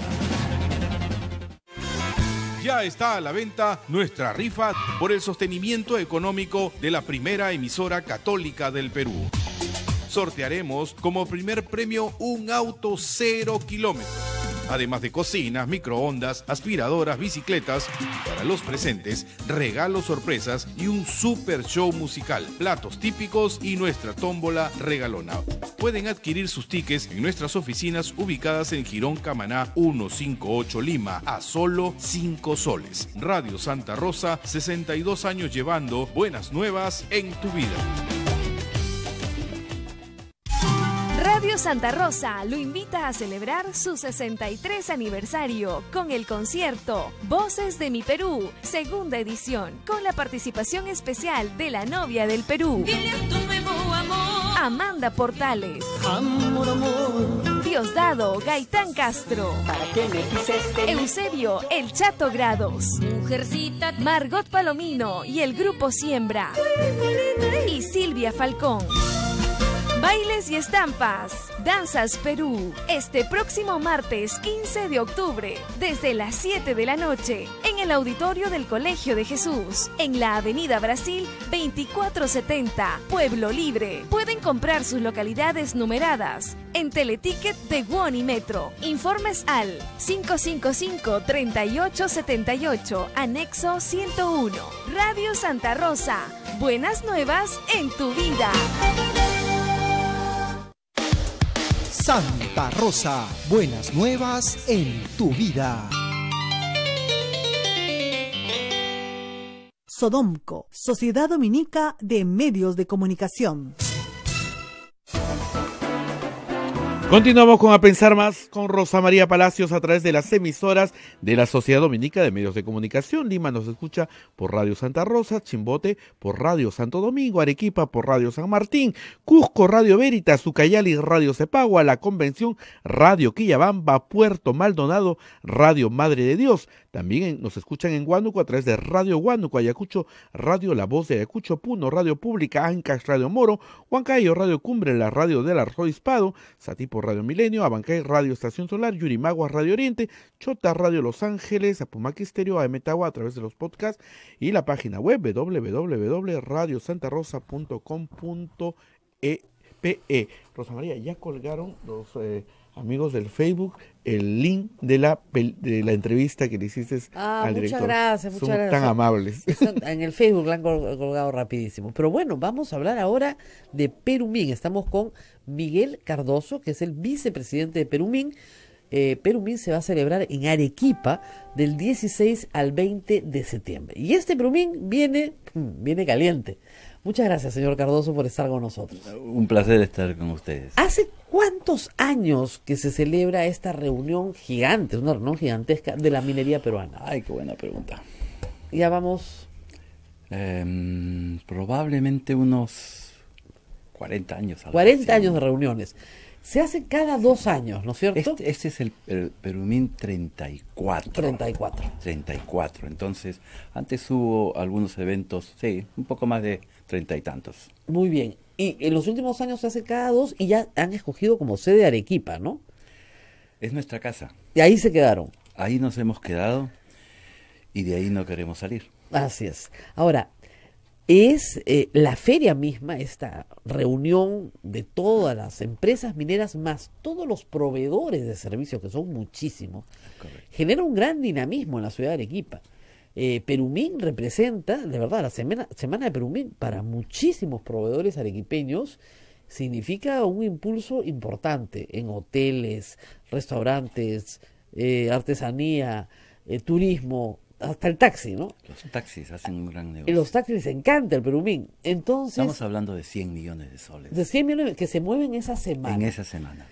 Ya está a la venta nuestra rifa por el sostenimiento económico de la primera emisora católica del Perú. Sortearemos como primer premio un auto cero kilómetros además de cocinas, microondas, aspiradoras, bicicletas para los presentes, regalos sorpresas y un super show musical, platos típicos y nuestra tómbola regalona. Pueden adquirir sus tickets en nuestras oficinas ubicadas en Girón Camaná 158 Lima a solo 5 soles. Radio Santa Rosa, 62 años llevando buenas nuevas en tu vida. Santa Rosa lo invita a celebrar su 63 aniversario con el concierto Voces de mi Perú, segunda edición, con la participación especial de la novia del Perú. Amanda Portales. Diosdado Gaitán Castro. Este Eusebio El Chato Grados. Mujercita. Margot Palomino y el grupo Siembra. Y Silvia Falcón. Bailes y estampas, Danzas Perú, este próximo martes 15 de octubre, desde las 7 de la noche, en el auditorio del Colegio de Jesús, en la Avenida Brasil 2470, Pueblo Libre. Pueden comprar sus localidades numeradas en Teleticket de Guon y Metro. Informes al 555-3878, anexo 101. Radio Santa Rosa, buenas nuevas en tu vida. Santa Rosa, buenas nuevas en tu vida. Sodomco, Sociedad Dominica de Medios de Comunicación. Continuamos con A Pensar Más con Rosa María Palacios a través de las emisoras de la Sociedad Dominica de Medios de Comunicación. Lima nos escucha por Radio Santa Rosa, Chimbote por Radio Santo Domingo, Arequipa por Radio San Martín, Cusco Radio Veritas, Ucayali Radio Cepagua, La Convención Radio Quillabamba, Puerto Maldonado Radio Madre de Dios. También nos escuchan en Huánuco a través de Radio Huánuco, Ayacucho Radio La Voz de Ayacucho, Puno Radio Pública, Ancas Radio Moro, Huancayo Radio Cumbre, la Radio del Arzobispado, Satipo Radio Milenio, Abancay Radio Estación Solar, Yurimagua Radio Oriente, Chota Radio Los Ángeles, Apumac Estéreo, Aemetagua a través de los podcasts y la página web www.radiosantarosa.com.pe. E rosa María, ya colgaron los... Eh, amigos del Facebook el link de la, de la entrevista que le hiciste ah, al director. Muchas gracias, muchas Son Tan amables. en el Facebook la han colgado rapidísimo. Pero bueno, vamos a hablar ahora de Perumín. Estamos con Miguel Cardoso, que es el vicepresidente de Perumín. Eh, Perumín se va a celebrar en Arequipa del 16 al 20 de septiembre. Y este Perumín viene, hmm, viene caliente, Muchas gracias, señor Cardoso, por estar con nosotros. Un placer estar con ustedes. ¿Hace cuántos años que se celebra esta reunión gigante, una reunión gigantesca de la minería peruana? Ay, qué buena pregunta. Ya vamos. Em, probablemente unos 40 años. 40 años de reuniones. Se hace cada dos años, ¿no es cierto? Este, este es el per Perumín 34. 34. 34. Entonces, antes hubo algunos eventos, sí, un poco más de treinta y tantos. Muy bien. Y en los últimos años se hace cada dos y ya han escogido como sede Arequipa, ¿no? Es nuestra casa. Y ahí se quedaron. Ahí nos hemos quedado y de ahí no queremos salir. Así es. Ahora, es eh, la feria misma, esta reunión de todas las empresas mineras más todos los proveedores de servicios, que son muchísimos, genera un gran dinamismo en la ciudad de Arequipa. Eh, Perumín representa, de verdad, la semana, semana de Perumín para muchísimos proveedores arequipeños significa un impulso importante en hoteles, restaurantes, eh, artesanía, eh, turismo, hasta el taxi, ¿no? Los taxis hacen un gran negocio. Los taxis les encanta el Perumín. Entonces, Estamos hablando de 100 millones de soles. De 100 millones que se mueven esa semana. En esa semana.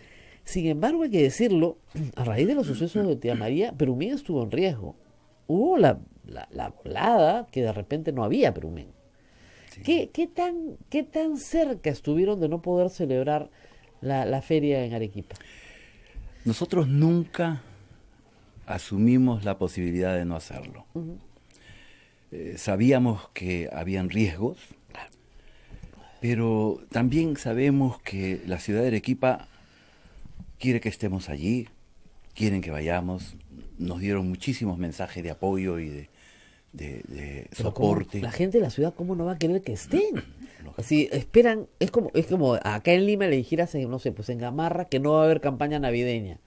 Sin embargo, hay que decirlo, a raíz de los sucesos de Tía María, Perumín estuvo en riesgo. Hubo la la, volada que de repente no había Perumén. ¿Qué, qué, tan, ¿Qué tan cerca estuvieron de no poder celebrar la, feria en Arequipa? Nosotros nunca asumimos la posibilidad de no hacerlo. Eh, sabíamos que habían riesgos, pero también sabemos que la ciudad de Arequipa quiere que estemos allí, quieren que vayamos. Nos dieron muchísimos mensajes de apoyo y de, de, soporte. La gente de la ciudad, ¿cómo no va a querer que estén? Así esperan, es como, es como acá en Lima le dijeras, no sé, pues en Gamarra que no va a haber campaña navideña.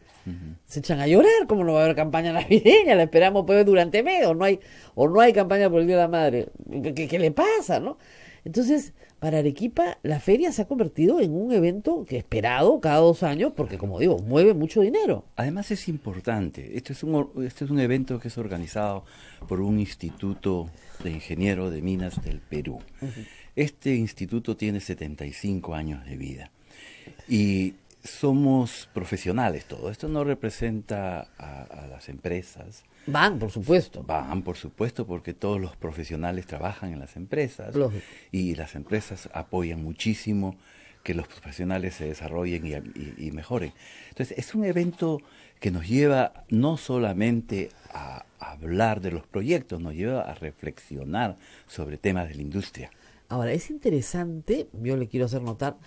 Se echan a llorar, ¿cómo no va a haber campaña navideña? La esperamos pues durante mes, o no hay, o no hay campaña por el Día de la Madre. ¿Qué, le pasa, no? Entonces, para Arequipa la feria se ha convertido en un evento que esperado cada dos años porque, como digo, mueve mucho dinero. Además es importante. Este es un, este es un evento que es organizado por un instituto de ingenieros de minas del Perú. Este instituto tiene 75 años de vida y somos profesionales todo. Esto no representa a las empresas, Van, por supuesto. Van, por supuesto, porque todos los profesionales trabajan en las empresas. Y las empresas apoyan muchísimo que los profesionales se desarrollen y, y, mejoren. Entonces, es un evento que nos lleva no solamente a hablar de los proyectos, nos lleva a reflexionar sobre temas de la industria. Ahora, es interesante, yo le quiero hacer notar,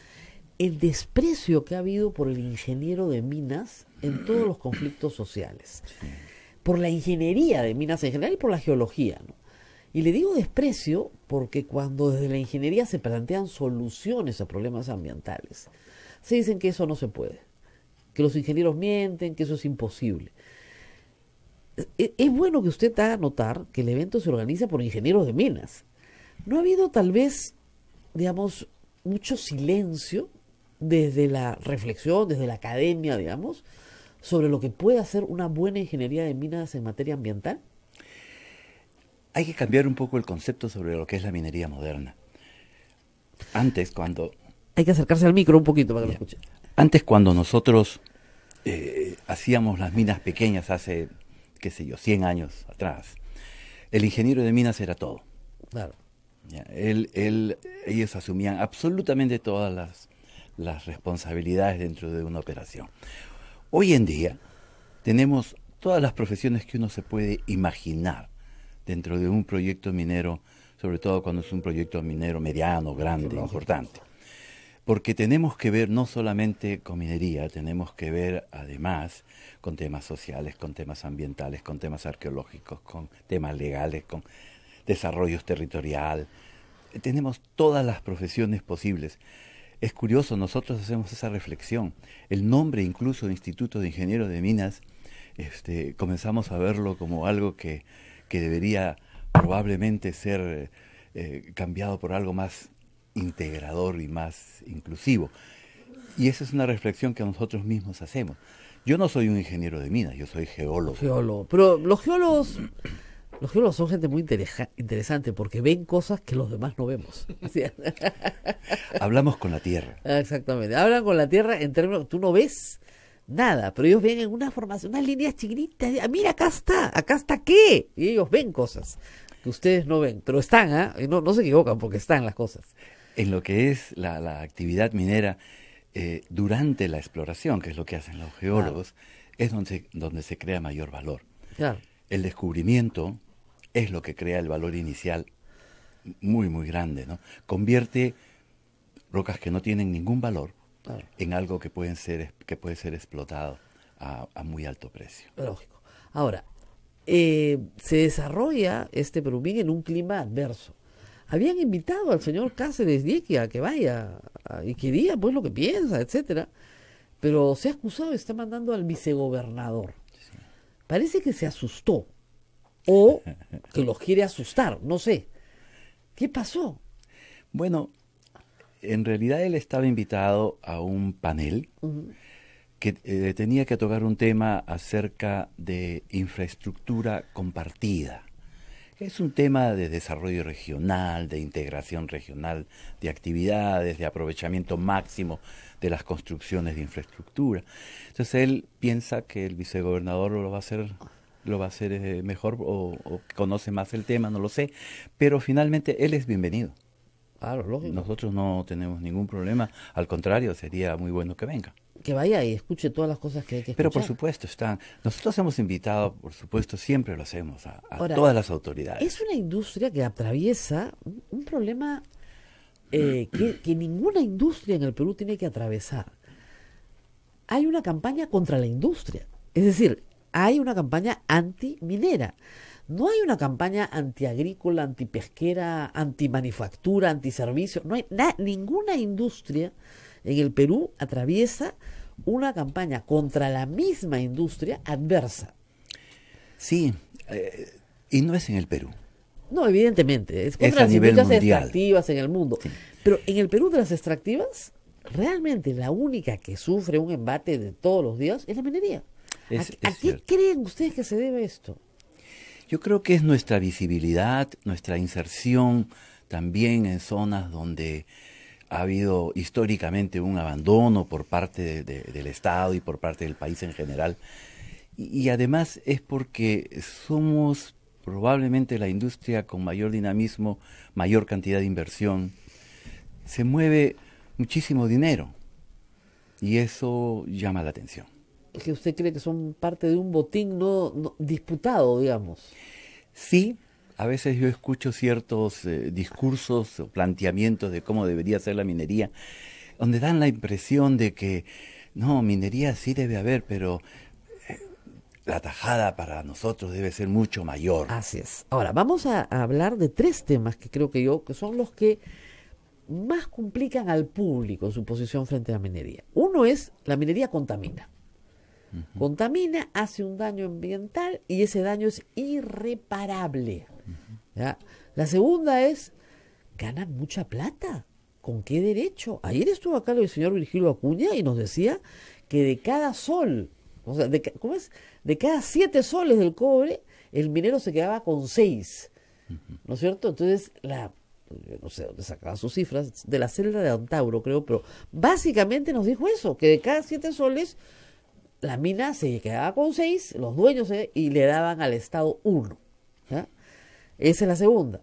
el desprecio que ha habido por el ingeniero de minas en todos los conflictos sociales por la ingeniería de minas en general y por la geología. Y le digo desprecio porque cuando desde la ingeniería se plantean soluciones a problemas ambientales, se dicen que eso no se puede, que los ingenieros mienten, que eso es imposible. E-, es bueno que usted haga notar que el evento se organiza por ingenieros de minas. No ha habido tal vez, digamos, mucho silencio desde la reflexión, desde la academia, digamos, sobre lo que puede hacer una buena ingeniería de minas en materia ambiental? Hay que cambiar un poco el concepto sobre lo que es la minería moderna. Antes, cuando... Hay que acercarse al micro un poquito para que lo escuche. Antes, cuando nosotros eh, hacíamos las minas pequeñas hace, qué sé yo, 100 años atrás, el ingeniero de minas era todo. Claro. él, ellos asumían absolutamente todas las, las responsabilidades dentro de una operación. Hoy en día tenemos todas las profesiones que uno se puede imaginar dentro de un proyecto minero, sobre todo cuando es un proyecto minero mediano, grande, importante. Porque tenemos que ver no solamente con minería, tenemos que ver además con temas sociales, con temas ambientales, con temas arqueológicos, con temas legales, con desarrollos territorial. Tenemos todas las profesiones posibles es curioso, nosotros hacemos esa reflexión. El nombre incluso de Instituto de Ingenieros de Minas, este, comenzamos a verlo como algo que, debería probablemente ser eh, cambiado por algo más integrador y más inclusivo. Y esa es una reflexión que nosotros mismos hacemos. Yo no soy un ingeniero de minas, yo soy geólogo. Geólogo. Pero los geólogos los geólogos son gente muy interesante porque ven cosas que los demás no vemos. Hablamos con la Tierra. Ah, exactamente. Hablan con la Tierra en términos tú no ves nada, pero ellos ven en una formación, unas líneas chiquititas. Ah, mira, acá está, acá está qué. Y ellos ven cosas que ustedes no ven, pero están, ¿eh? no, se equivocan porque están las cosas. En lo que es la, actividad minera, eh, durante la exploración, que es lo que hacen los geólogos, es donde, donde se crea mayor valor. Claro. El descubrimiento es lo que crea el valor inicial muy, muy grande, ¿no? Convierte rocas que no tienen ningún valor en algo que, pueden ser, que puede ser explotado a, muy alto precio. Lógico. Ahora, eh, se desarrolla este Perumín en un clima adverso. Habían invitado al señor Cáceres a que vaya y que pues lo que piensa, etcétera, pero se ha acusado de está mandando al vicegobernador. Parece que se asustó o que los quiere asustar, no sé. ¿Qué pasó? Bueno, en realidad él estaba invitado a un panel que eh, tenía que tocar un tema acerca de infraestructura compartida. Es un tema de desarrollo regional, de integración regional, de actividades, de aprovechamiento máximo de las construcciones de infraestructura. Entonces él piensa que el vicegobernador lo va a hacer lo va a hacer eh, mejor o, conoce más el tema, no lo sé. Pero finalmente él es bienvenido. Claro, lógico. Nosotros no tenemos ningún problema, al contrario, sería muy bueno que venga. Que vaya y escuche todas las cosas que hay que escuchar. Pero por supuesto, están. Nosotros hemos invitado, por supuesto, siempre lo hacemos a, todas las autoridades. Es una industria que atraviesa un problema eh, que ninguna industria en el Perú tiene que atravesar. Hay una campaña contra la industria. Es decir, hay una campaña anti-minera No hay una campaña antiagrícola, antipesquera, antimanufactura, antiservicio. No hay ninguna industria en el Perú atraviesa una campaña contra la misma industria adversa. Sí, eh, y no es en el Perú. No, evidentemente, es contra industrias extractivas en el mundo. Pero en el Perú de las extractivas, realmente la única que sufre un embate de todos los días es la minería. ¿A, qué creen ustedes que se debe esto? Yo creo que es nuestra visibilidad, nuestra inserción también en zonas donde ha habido históricamente un abandono por parte del Estado y por parte del país en general. y, además es porque somos probablemente la industria con mayor dinamismo, mayor cantidad de inversión. Se mueve muchísimo dinero y eso llama la atención que usted cree que son parte de un botín no, disputado, digamos. Sí, a veces yo escucho ciertos eh, discursos o planteamientos de cómo debería ser la minería, donde dan la impresión de que, no, minería sí debe haber, pero eh, la tajada para nosotros debe ser mucho mayor. Así es. Ahora, vamos a, a hablar de tres temas que creo que yo, que son los que más complican al público su posición frente a la minería. Uno es, la minería contamina contamina, hace un daño ambiental y ese daño es irreparable. La segunda es, ganan mucha plata. ¿Con qué derecho? Ayer estuvo acá el señor Virgilio Acuña y nos decía que de cada sol, o sea, de, ¿cómo es? De cada siete soles del cobre, el minero se quedaba con seis. ¿No es cierto? Entonces, la no sé dónde sacaba sus cifras, de la celda de Antauro, creo, pero básicamente nos dijo eso, que de cada siete soles la mina se quedaba con seis, los dueños, eh, y le daban al Estado uno. Esa es la segunda.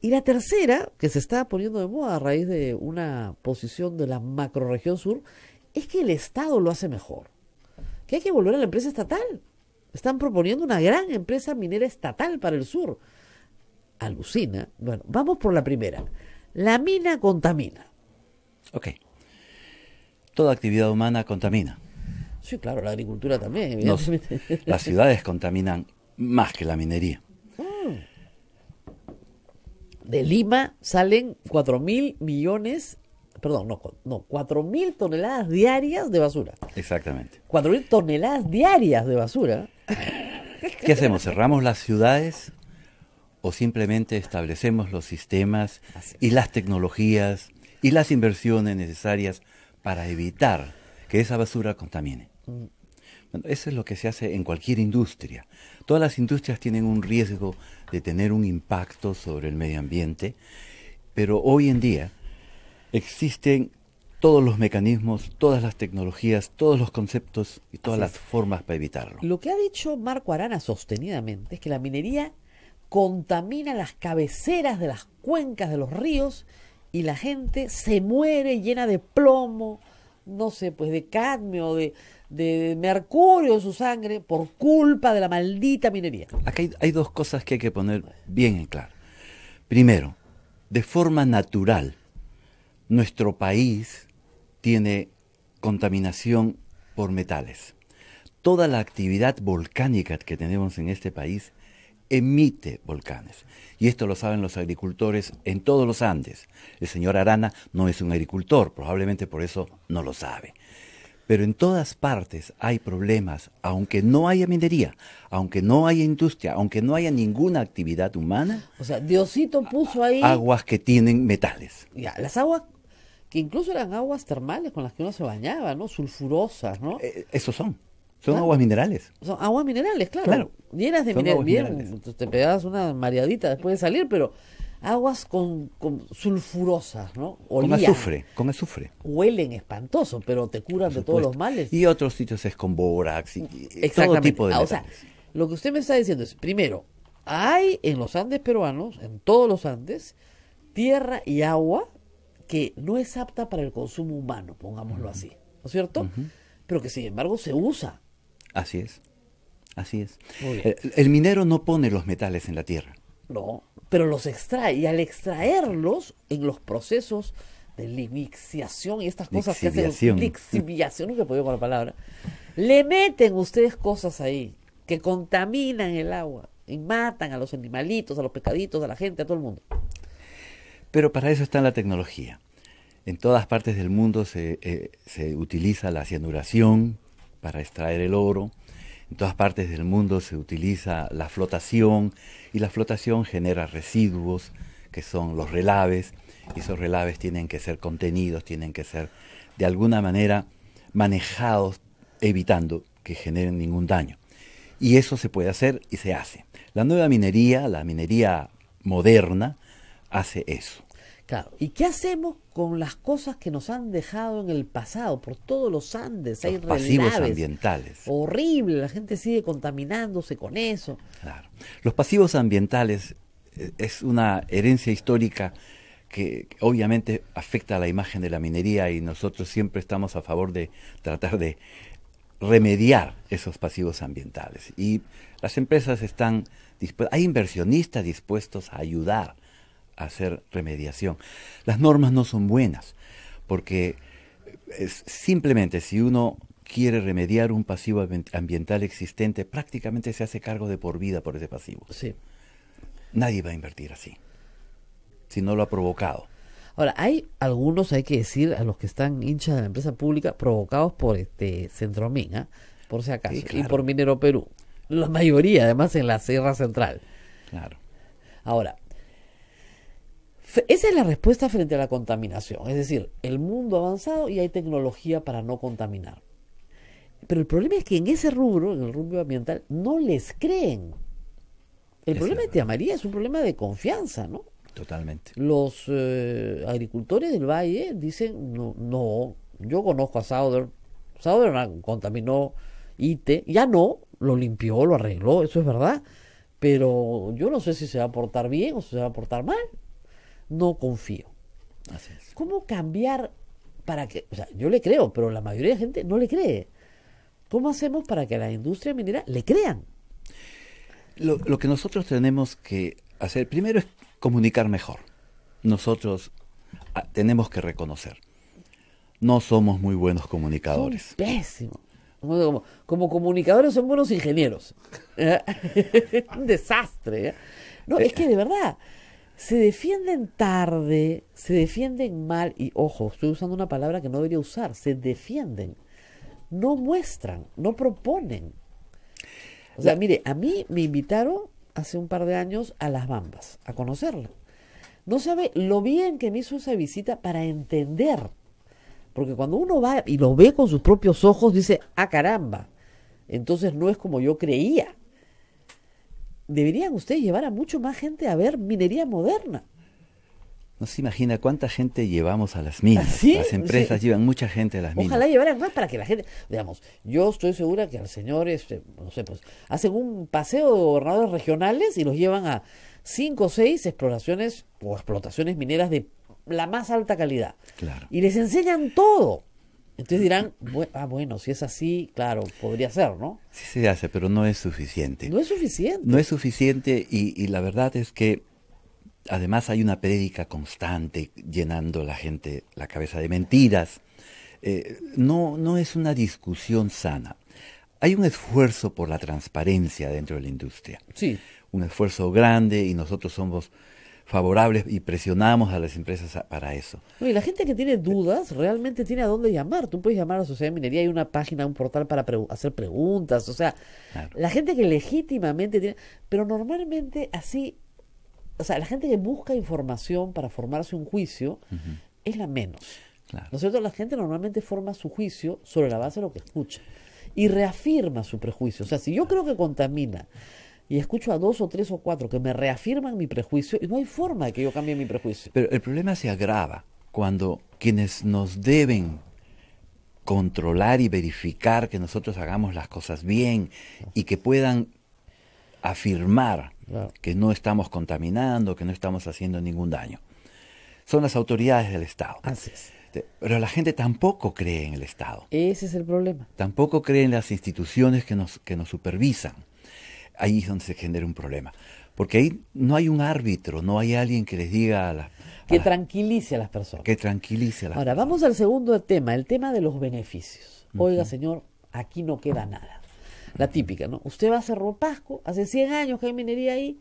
Y la tercera, que se está poniendo de moda a raíz de una posición de la macroregión sur, es que el Estado lo hace mejor. Que hay que volver a la empresa estatal. Están proponiendo una gran empresa minera estatal para el sur. Alucina. Bueno, vamos por la primera. La mina contamina. Ok. Toda actividad humana contamina. Sí, claro, la agricultura también, las ciudades contaminan más que la minería. Ah. De Lima salen 4.000 millones, perdón, no, no toneladas diarias de basura. Exactamente. 4.000 toneladas diarias de basura. ¿Qué hacemos? ¿Cerramos las ciudades o simplemente establecemos los sistemas y las tecnologías y las inversiones necesarias para evitar que esa basura contamine? Bueno, eso es lo que se hace en cualquier industria. Todas las industrias tienen un riesgo de tener un impacto sobre el medio ambiente, pero hoy en día existen todos los mecanismos, todas las tecnologías, todos los conceptos y todas las formas para evitarlo. Lo que ha dicho Marco Arana sostenidamente es que la minería contamina las cabeceras de las cuencas de los ríos y la gente se muere llena de plomo, no sé, pues de cadmio, de, de mercurio en su sangre por culpa de la maldita minería. Acá hay dos cosas que hay que poner bien en claro. Primero, de forma natural, nuestro país tiene contaminación por metales. Toda la actividad volcánica que tenemos en este país emite volcanes. Y esto lo saben los agricultores en todos los Andes. El señor Arana no es un agricultor, probablemente por eso no lo sabe. Pero en todas partes hay problemas, aunque no haya minería, aunque no haya industria, aunque no haya ninguna actividad humana. O sea, Diosito puso ahí... Aguas que tienen metales. Ya, las aguas que incluso eran aguas termales con las que uno se bañaba, ¿no? Sulfurosas, ¿no? Eh, son. Son aguas minerales. Son aguas minerales, claro. Llenas de minerales. Te pegabas una mareadita después de salir, pero aguas con, sulfurosas, ¿no? Olían. Con azufre, con Huelen espantoso, pero te curan de todos los males. Y otros sitios es con borax y, todo tipo de ah, O sea, lo que usted me está diciendo es, primero, hay en los Andes peruanos, en todos los Andes, tierra y agua que no es apta para el consumo humano, pongámoslo así, ¿no es cierto? Pero que sin embargo se usa Así es. Así es. El, minero no pone los metales en la tierra. No, pero los extrae. Y al extraerlos en los procesos de lixiviación y estas cosas que hacen. Lixiviación, nunca he podido con la palabra. Le meten ustedes cosas ahí que contaminan el agua y matan a los animalitos, a los pecaditos, a la gente, a todo el mundo. Pero para eso está la tecnología. En todas partes del mundo se, eh, se utiliza la cianuración, para extraer el oro. En todas partes del mundo se utiliza la flotación y la flotación genera residuos que son los relaves y esos relaves tienen que ser contenidos, tienen que ser de alguna manera manejados evitando que generen ningún daño. Y eso se puede hacer y se hace. La nueva minería, la minería moderna, hace eso. Claro. ¿Y qué hacemos con las cosas que nos han dejado en el pasado? Por todos los Andes los hay pasivos ambientales. Horrible, la gente sigue contaminándose con eso. Los pasivos ambientales eh, es una herencia histórica que obviamente afecta a la imagen de la minería y nosotros siempre estamos a favor de tratar de remediar esos pasivos ambientales. Y las empresas están, dispuestas, hay inversionistas dispuestos a ayudar hacer remediación. Las normas no son buenas, porque eh, simplemente si uno quiere remediar un pasivo ambiental existente, prácticamente se hace cargo de por vida por ese pasivo. Sí. Nadie va a invertir así, si no lo ha provocado. Ahora, hay algunos, hay que decir, a los que están hinchas de la empresa pública, provocados por este centro ¿ah? por si acaso, y por Minero Perú. La mayoría, además, en la Sierra Central. Claro. Ahora, esa es la respuesta frente a la contaminación, es decir, el mundo avanzado y hay tecnología para no contaminar. Pero el problema es que en ese rubro, en el rubro ambiental, no les creen. El problema de Tía es un problema de confianza, ¿no? Totalmente. Los eh, agricultores del valle dicen, no, no, yo conozco a Southern, Southern contaminó ITE, ya no, lo limpió, lo arregló, eso es verdad, pero yo no sé si se va a portar bien o si se va a portar mal no confío. ¿Cómo cambiar para que, o sea, yo le creo, pero la mayoría de gente no le cree? ¿Cómo hacemos para que la industria minera le crean? Lo, que nosotros tenemos que hacer primero es comunicar mejor. Nosotros ah, tenemos que reconocer. No somos muy buenos comunicadores. Pésimo. Como, como, comunicadores son buenos ingenieros. Un desastre. ¿eh? No, eh, es que de verdad se defienden tarde, se defienden mal, y ojo, estoy usando una palabra que no debería usar, se defienden, no muestran, no proponen. O sea, mire, a mí me invitaron hace un par de años a Las Bambas, a conocerla. No sabe lo bien que me hizo esa visita para entender. Porque cuando uno va y lo ve con sus propios ojos, dice, ah, caramba. Entonces no es como yo creía deberían ustedes llevar a mucho más gente a ver minería moderna. No se imagina cuánta gente llevamos a las minas. Las empresas llevan mucha gente a las minas. Ojalá llevaran más para que la gente. Digamos, yo estoy segura que al señor, este, no sé, pues, hacen un paseo de gobernadores regionales y los llevan a cinco o seis exploraciones o explotaciones mineras de la más alta calidad. Claro. Y les enseñan todo. Entonces dirán, ah, bueno, si es así, claro, podría ser, ¿no? Sí se hace, pero no es suficiente. No es suficiente. No es suficiente y, la verdad es que además hay una prédica constante llenando la gente la cabeza de mentiras. Eh, no, no es una discusión sana. Hay un esfuerzo por la transparencia dentro de la industria. Sí. Un esfuerzo grande y nosotros somos favorables y presionamos a las empresas para eso. y la gente que tiene dudas realmente tiene a dónde llamar. Tú puedes llamar a la Sociedad de Minería, hay una página, un portal para hacer preguntas. O sea, la gente que legítimamente tiene... Pero normalmente así, o sea, la gente que busca información para formarse un juicio es la menos. nosotros cierto? La gente normalmente forma su juicio sobre la base de lo que escucha y reafirma su prejuicio. O sea, si yo creo que contamina, y escucho a dos o tres o cuatro que me reafirman mi prejuicio y no hay forma de que yo cambie mi prejuicio. Pero el problema se agrava cuando quienes nos deben controlar y verificar que nosotros hagamos las cosas bien y que puedan afirmar que no estamos contaminando, que no estamos haciendo ningún daño. Son las autoridades del Estado. Pero la gente tampoco cree en el Estado. Ese es el problema. Tampoco cree en las instituciones que nos, que nos supervisan ahí es donde se genera un problema. Porque ahí no hay un árbitro, no hay alguien que les diga a las... Que tranquilice a las personas. Que Ahora, vamos al segundo tema, el tema de los beneficios. Oiga, señor, aquí no queda nada. La típica, ¿no? Usted va a Cerro Pasco, hace 100 años que hay minería ahí,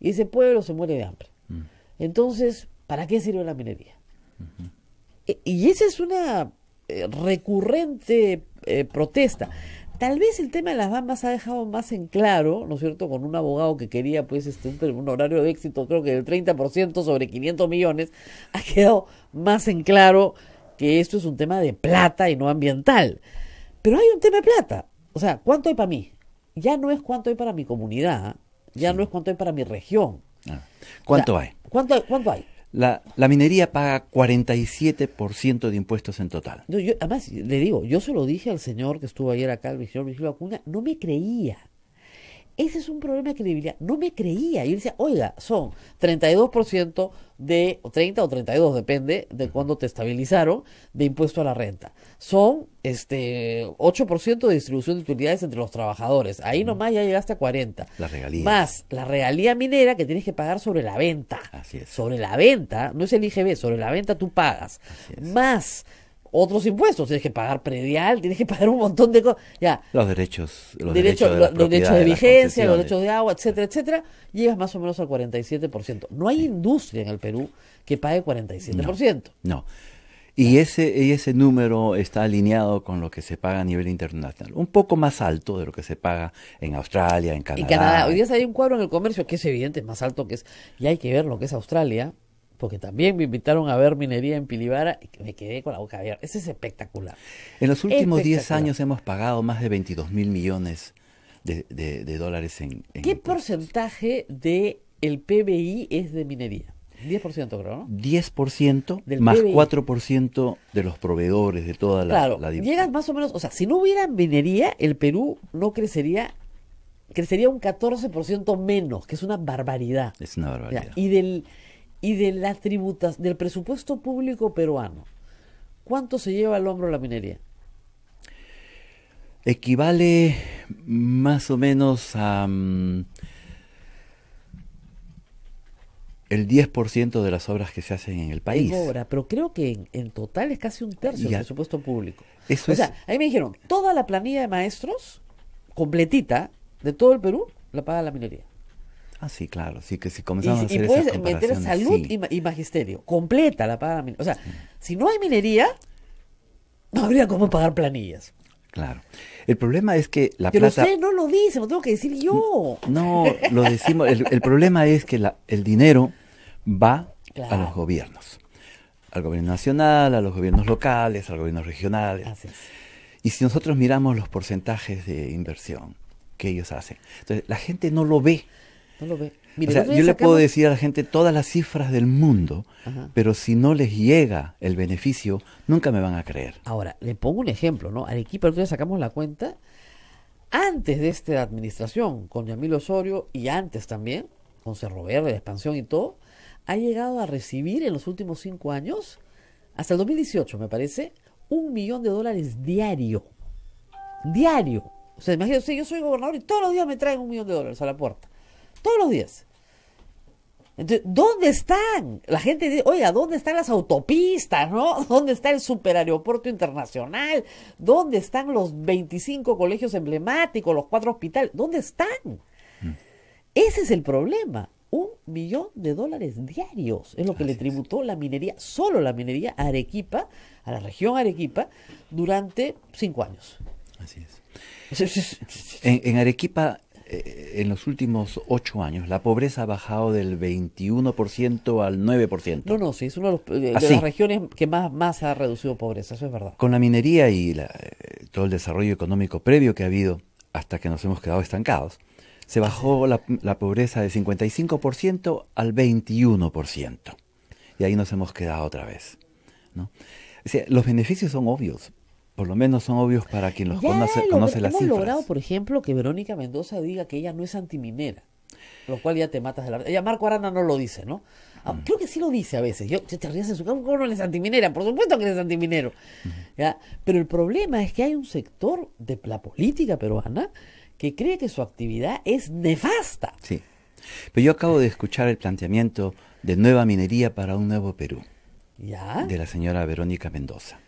y ese pueblo se muere de hambre. Entonces, ¿para qué sirve la minería? E, y esa es una eh, recurrente eh, protesta. Tal vez el tema de las bambas ha dejado más en claro, ¿no es cierto?, con un abogado que quería pues este, un, horario de éxito, creo que del 30% sobre 500 millones, ha quedado más en claro que esto es un tema de plata y no ambiental. Pero hay un tema de plata. O sea, ¿cuánto hay para mí? Ya no es cuánto hay para mi comunidad, ya no es cuánto hay para mi región. Ah. ¿Cuánto hay? ¿Cuánto hay? ¿Cuánto hay? La, la minería paga 47% de impuestos en total. además, le digo, yo se lo dije al señor que estuvo ayer acá, el señor Vigilio Acuna, no me creía. Ese es un problema de credibilidad. No me creía. Yo decía, oiga, son 32% de, o 30 o 32, depende de cuándo te estabilizaron, de impuesto a la renta. Son este 8% de distribución de utilidades entre los trabajadores. Ahí nomás ya llegaste a 40. La regalía. Más la regalía minera que tienes que pagar sobre la venta. Así es. Sobre la venta, no es el IGB, sobre la venta tú pagas. Más otros impuestos. Tienes que pagar predial, tienes que pagar un montón de cosas. Ya. Los derechos. Los derechos, de vigencia, los derechos de agua, etcétera, etcétera. Llegas más o menos al 47%. No hay industria en el Perú que pague 47%. No. Y ese, y ese número está alineado con lo que se paga a nivel internacional. Un poco más alto de lo que se paga en Australia, en Canadá. En Canadá. Hoy día hay un cuadro en el comercio que es evidente, más alto que es. Y hay que ver lo que es Australia porque también me invitaron a ver minería en Pilibara y me quedé con la boca abierta. Eso es espectacular. En los últimos 10 años hemos pagado más de 22 mil millones de, dólares en, ¿Qué porcentaje del el PBI es de minería? 10% creo, ¿no? 10% del más 4% de los proveedores de toda la... Claro, llegas más o menos... O sea, si no hubiera minería, el Perú no crecería crecería un 14% menos, que es una barbaridad. Es una barbaridad. y del y de la tributas, del presupuesto público peruano, ¿cuánto se lleva al hombro la minería? Equivale más o menos a mm, el 10% de las obras que se hacen en el país. pero creo que en, total es casi un tercio del presupuesto público. o sea, ahí me dijeron, toda la planilla de maestros, completita, de todo el Perú, la paga la minería. Ah, sí, claro, sí, que si comenzamos a hacer puedes meter salud y, magisterio, completa la paga. O sea, mm. si no hay minería, no habría cómo pagar planillas. Claro. El problema es que la Pero Pero usted no lo dice, lo tengo que decir yo. No, lo decimos. El, problema es que el dinero va a los gobiernos. Al gobierno nacional, a los gobiernos locales, al los gobiernos regionales. Y si nosotros miramos los porcentajes de inversión que ellos hacen, entonces la gente no lo ve yo le puedo decir a la gente todas las cifras del mundo, pero si no les llega el beneficio, nunca me van a creer. Ahora, le pongo un ejemplo, ¿no? equipo nosotros sacamos la cuenta antes de esta administración, con Yamil Osorio y antes también, con Cerro Verde, la expansión y todo, ha llegado a recibir en los últimos cinco años, hasta el 2018 me parece, un millón de dólares diario. Diario. O sea, imagínense, yo soy gobernador y todos los días me traen un millón de dólares a la puerta. Todos los días. ¿dónde están? La gente dice, oiga, ¿dónde están las autopistas? ¿no? ¿Dónde está el superaeropuerto internacional? ¿Dónde están los 25 colegios emblemáticos, los cuatro hospitales? ¿Dónde están? Mm. Ese es el problema. Un millón de dólares diarios es lo que le tributó la minería, solo la minería a Arequipa, a la región Arequipa, durante cinco años. Así es. en Arequipa eh, en los últimos ocho años la pobreza ha bajado del 21% al 9%. No, no, sí, es una de, eh, ah, las regiones que más, más, ha reducido pobreza, eso es verdad. Con la minería y eh, todo el desarrollo económico previo que ha habido hasta que nos hemos quedado estancados, se bajó la, la pobreza del 55% al 21%. Y ahí nos hemos quedado otra vez. los beneficios son obvios, por lo menos son obvios para quien los conoce, conoce las hemos logrado, por ejemplo, que Verónica Mendoza diga que ella no es antiminera, lo cual ya te matas de la... Ella Marco Arana no lo dice, ¿no? Ah, mm. Creo que sí lo dice a veces. Yo, te ríes en su campo, ¿cómo no es antiminera? Por supuesto que eres antiminero. Pero el problema es que hay un sector de la política peruana que cree que su actividad es nefasta. Sí. Pero yo acabo de escuchar el planteamiento de nueva minería para un nuevo Perú. ¿Ya? De la señora Verónica Mendoza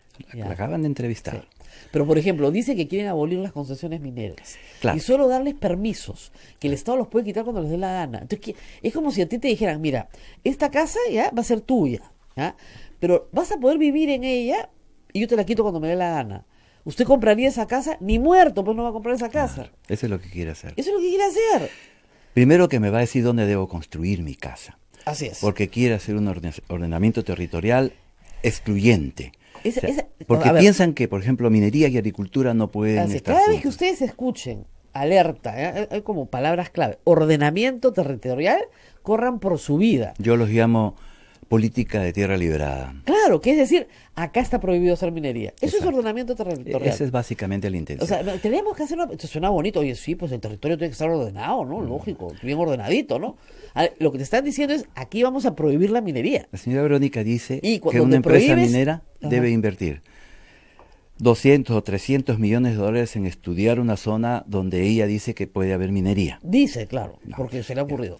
acaban de entrevistar. Pero, por ejemplo, dice que quieren abolir las concesiones mineras y solo darles permisos, que el Estado los puede quitar cuando les dé la gana. Entonces, es como si a ti te dijeran, mira, esta casa ya va a ser tuya, pero vas a poder vivir en ella y yo te la quito cuando me dé la gana. Usted compraría esa casa, ni muerto, pues no va a comprar esa casa. eso es lo que quiere hacer. Eso es lo que quiere hacer. Primero que me va a decir dónde debo construir mi casa. Así es. Porque quiere hacer un ordenamiento territorial excluyente porque piensan que, por ejemplo, minería y agricultura no pueden estar Cada vez que ustedes escuchen alerta, ¿eh? hay como palabras clave, ordenamiento territorial, corran por su vida. Yo los llamo política de tierra liberada. Claro, que es decir, acá está prohibido hacer minería. Eso es ordenamiento territorial. Ese es básicamente el intención. O sea, tenemos que hacer una... Esto suena bonito, oye, sí, pues el territorio tiene que estar ordenado, ¿no? Mm. Lógico, bien ordenadito, ¿no? lo que te están diciendo es, aquí vamos a prohibir la minería. La señora Verónica dice que una empresa minera debe invertir. 200 o 300 millones de dólares en estudiar una zona donde ella dice que puede haber minería. Dice, claro, porque se le ha ocurrido.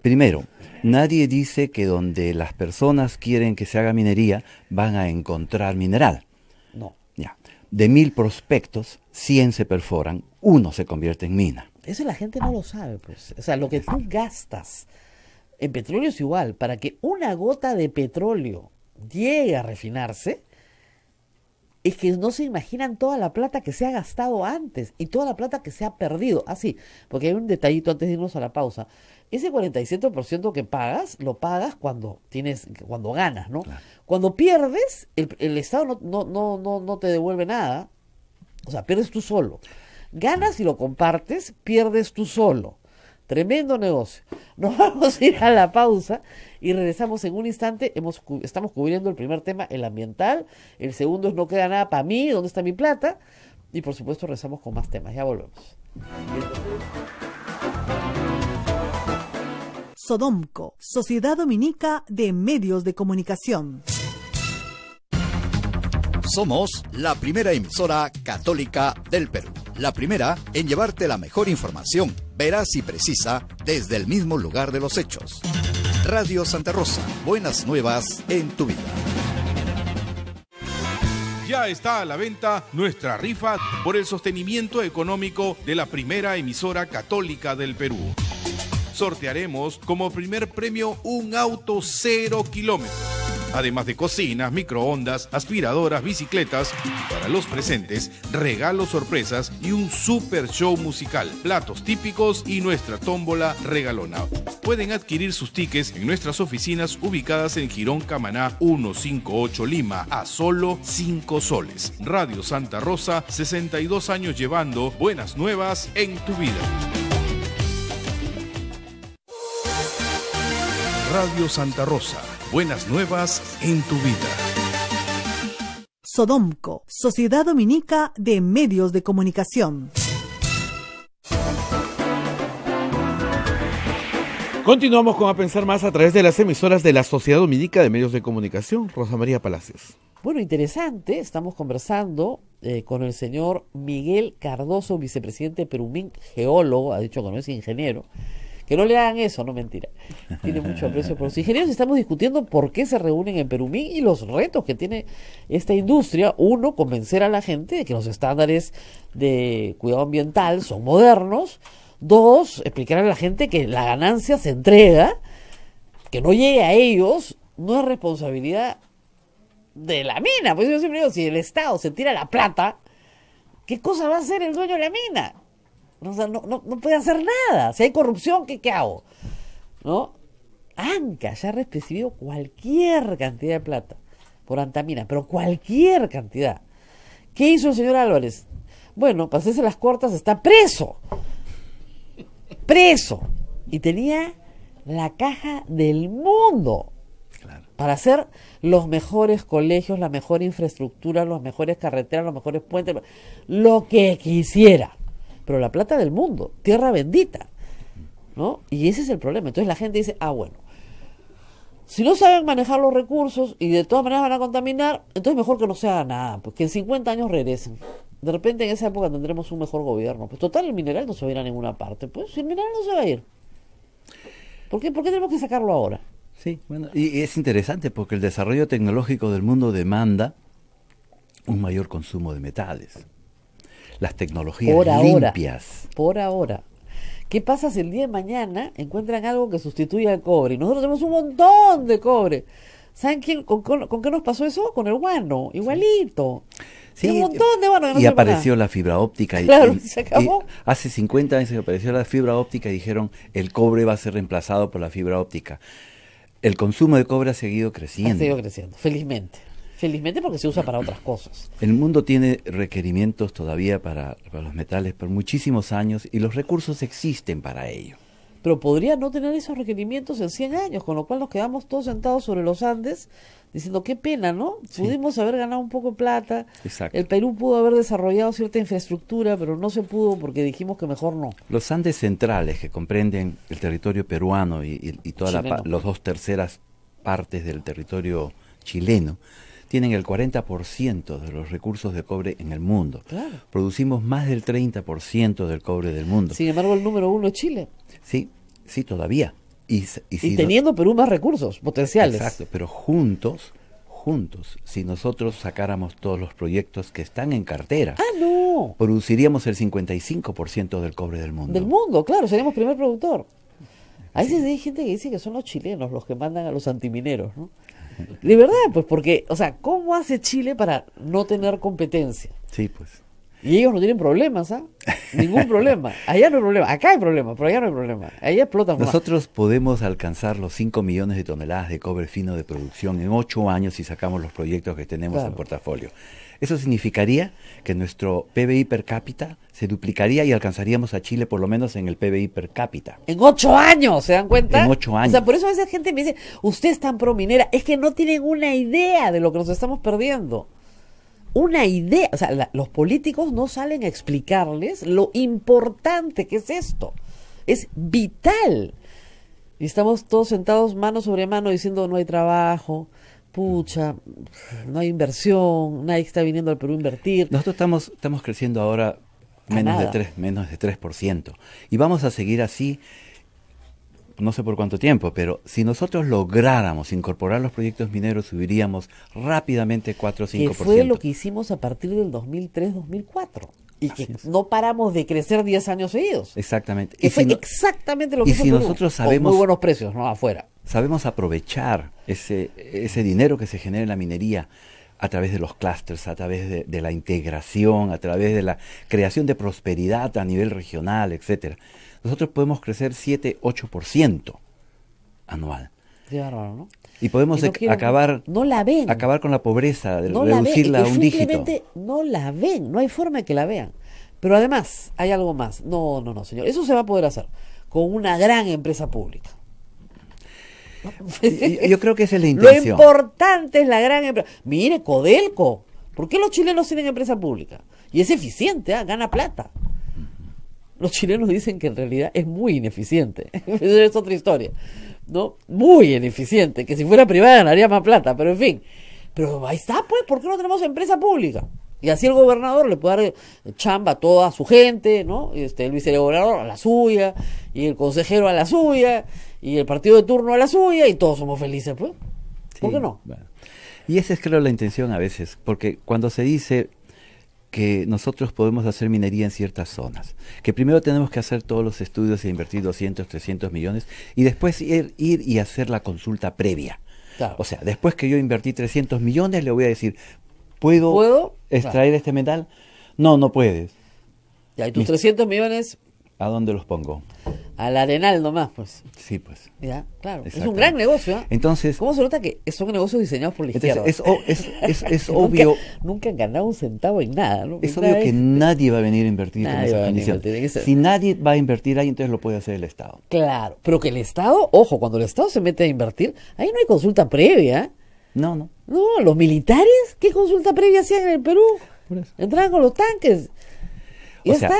Primero, nadie dice que donde las personas quieren que se haga minería van a encontrar mineral. No. Ya. De mil prospectos, 100 se perforan, uno se convierte en mina. Eso la gente no lo sabe, pues. O sea, lo que tú gastas en petróleo es igual. Para que una gota de petróleo llegue a refinarse, es que no se imaginan toda la plata que se ha gastado antes y toda la plata que se ha perdido. Así, ah, porque hay un detallito antes de irnos a la pausa. Ese 47% que pagas, lo pagas cuando tienes, cuando ganas, ¿no? Cuando pierdes, el, Estado no, no, no, no, no te devuelve nada. O sea, pierdes tú solo. Ganas y lo compartes, pierdes tú solo. Tremendo negocio. Nos vamos a ir a la pausa y regresamos en un instante. Hemos, estamos cubriendo el primer tema, el ambiental. El segundo es no queda nada para mí, ¿dónde está mi plata? Y por supuesto regresamos con más temas. Ya volvemos. Sodomco, Sociedad Dominica de Medios de Comunicación. Somos la primera emisora católica del Perú. La primera en llevarte la mejor información, veraz y precisa, desde el mismo lugar de los hechos. Radio Santa Rosa, buenas nuevas en tu vida. Ya está a la venta nuestra rifa por el sostenimiento económico de la primera emisora católica del Perú. Sortearemos como primer premio un auto cero kilómetros además de cocinas, microondas, aspiradoras, bicicletas y para los presentes, regalos sorpresas y un super show musical, platos típicos y nuestra tómbola regalona. Pueden adquirir sus tickets en nuestras oficinas ubicadas en Girón Camaná 158 Lima a solo 5 soles. Radio Santa Rosa, 62 años llevando buenas nuevas en tu vida. Radio Santa Rosa buenas nuevas en tu vida. Sodomco, Sociedad Dominica de Medios de Comunicación. Continuamos con A Pensar Más a través de las emisoras de la Sociedad Dominica de Medios de Comunicación. Rosa María Palacios. Bueno, interesante. Estamos conversando eh, con el señor Miguel Cardoso, vicepresidente Perumín, geólogo, ha dicho que no es ingeniero que no le hagan eso, no mentira. Tiene mucho aprecio por los ingenieros. Estamos discutiendo por qué se reúnen en Perumín y los retos que tiene esta industria. Uno, convencer a la gente de que los estándares de cuidado ambiental son modernos. Dos, explicar a la gente que la ganancia se entrega, que no llegue a ellos, no es responsabilidad de la mina. Pues yo siempre digo, si el Estado se tira la plata, ¿qué cosa va a hacer el dueño de la mina? no, puede hacer nada. Si hay corrupción, ¿qué, qué hago? ¿No? Anca ya ha recibido cualquier cantidad de plata por Antamina, pero cualquier cantidad. ¿Qué hizo el señor Álvarez? Bueno, pasése las cortas está preso. Preso. Y tenía la caja del mundo para hacer los mejores colegios, la mejor infraestructura, las mejores carreteras, los mejores puentes, lo que quisiera pero la plata del mundo, tierra bendita. ¿no? Y ese es el problema. Entonces la gente dice, ah, bueno, si no saben manejar los recursos y de todas maneras van a contaminar, entonces mejor que no se haga nada, pues que en 50 años regresen. De repente en esa época tendremos un mejor gobierno. Pues total, el mineral no se va a ir a ninguna parte. Pues el mineral no se va a ir. ¿Por qué, ¿Por qué tenemos que sacarlo ahora? Sí, bueno, y es interesante porque el desarrollo tecnológico del mundo demanda un mayor consumo de metales las tecnologías limpias. Por ahora. ¿Qué pasa si el día de mañana encuentran algo que sustituya al cobre? Y Nosotros tenemos un montón de cobre. ¿Saben quién, con, qué nos pasó eso? Con el guano, igualito. un montón de guano. y apareció la fibra óptica. Y, claro, se acabó. hace 50 años apareció la fibra óptica y dijeron el cobre va a ser reemplazado por la fibra óptica. El consumo de cobre ha seguido creciendo. Ha seguido creciendo, felizmente. Felizmente porque se usa para otras cosas. El mundo tiene requerimientos todavía para, los metales por muchísimos años y los recursos existen para ello pero podría no tener esos requerimientos en 100 años, con lo cual nos quedamos todos sentados sobre los Andes diciendo qué pena, ¿no? Pudimos haber ganado un poco de plata, Exacto. el Perú pudo haber desarrollado cierta infraestructura, pero no se pudo porque dijimos que mejor no. Los Andes centrales que comprenden el territorio peruano y, y todas las dos terceras partes del territorio chileno, tienen el 40% de los recursos de cobre en el mundo. Producimos más del 30% del cobre del mundo. Sin embargo, el número uno es Chile. Sí, sí, todavía. Y, teniendo Perú más recursos potenciales. Exacto, pero juntos, juntos, si nosotros sacáramos todos los proyectos que están en cartera, ah, produciríamos el 55% del cobre del mundo. Del mundo, claro, seríamos primer productor. A hay gente que dice que son los chilenos los que mandan a los antimineros, ¿no? De verdad, pues porque, o sea, ¿cómo hace Chile para no tener competencia? Sí, pues. Y ellos no tienen problemas, ¿ah? Ningún problema. Allá no hay problema. Acá hay problema, pero allá no hay problema. Allá explotan. Nosotros podemos alcanzar los 5 millones de toneladas de cobre fino de producción en 8 años si sacamos los proyectos que tenemos en portafolio. Eso significaría que nuestro PBI per cápita se duplicaría y alcanzaríamos a Chile por lo menos en el PBI per cápita. En ocho años, ¿se dan cuenta? En ocho años. O sea, por eso a veces gente me dice, usted es tan minera, es que no tienen una idea de lo que nos estamos perdiendo una idea, o sea, los políticos no salen a explicarles lo importante que es esto. Es vital. Y estamos todos sentados mano sobre mano diciendo no hay trabajo, pucha, no hay inversión, nadie está viniendo al Perú a invertir. Nosotros estamos, estamos creciendo ahora menos de, 3, menos de 3%. Y vamos a seguir así, no sé por cuánto tiempo, pero si nosotros lográramos incorporar los proyectos mineros, subiríamos rápidamente 4 o 5%. Que fue lo que hicimos a partir del 2003-2004. Y que no paramos de crecer 10 años seguidos. Exactamente. y fue exactamente lo que si nosotros sabemos, muy buenos precios, ¿no? Afuera sabemos aprovechar ese, dinero que se genera en la minería a través de los clusters a través de, la integración, a través de la creación de prosperidad a nivel regional, etcétera Nosotros podemos crecer 7, 8% anual. ciento ¿no? Y podemos acabar, acabar con la pobreza, reducirla a un simplemente dígito. No la ven, no hay forma de que la vean. Pero además, hay algo más. No, no, no, señor. Eso se va a poder hacer con una gran empresa pública. yo, creo que es la intención. Lo importante es la gran empresa. Mire, Codelco. ¿Por qué los chilenos tienen empresa pública? Y es eficiente, ah, gana plata. Los chilenos dicen que en realidad es muy ineficiente. es otra historia. ¿no? Muy ineficiente. Que si fuera privada ganaría más plata, pero en fin. Pero ahí está, pues, ¿por qué no tenemos empresa pública? Y así el gobernador le puede dar chamba a toda su gente, ¿no? Este, el vicegobernador a la suya, y el consejero a la suya, y el partido de turno a la suya y todos somos felices, pues. ¿Por qué no? Y esa es creo la intención a veces, porque cuando se dice que nosotros podemos hacer minería en ciertas zonas, que primero tenemos que hacer todos los estudios e invertir 200, 300 millones y después ir, y hacer la consulta previa. O sea, después que yo invertí 300 millones, le voy a decir, ¿puedo, extraer este metal? No, no puedes. y hay tus 300 millones... ¿A dónde los pongo? al arenal nomás, pues. Sí, pues. Ya, claro. Es un gran negocio. ¿eh? Entonces. ¿Cómo se nota que son negocios diseñados por la izquierda? Es, es, es, obvio. Nunca, han ganado un centavo en nada. ¿no? Es obvio que nadie va a venir a invertir si nadie va a invertir ahí, entonces lo puede hacer el Estado. Claro. Pero que el Estado, ojo, cuando el Estado se mete a invertir, ahí no hay consulta previa. ¿eh? No, no. No, los militares, ¿qué consulta previa hacían en el Perú? Entraban con los tanques. Y o ya está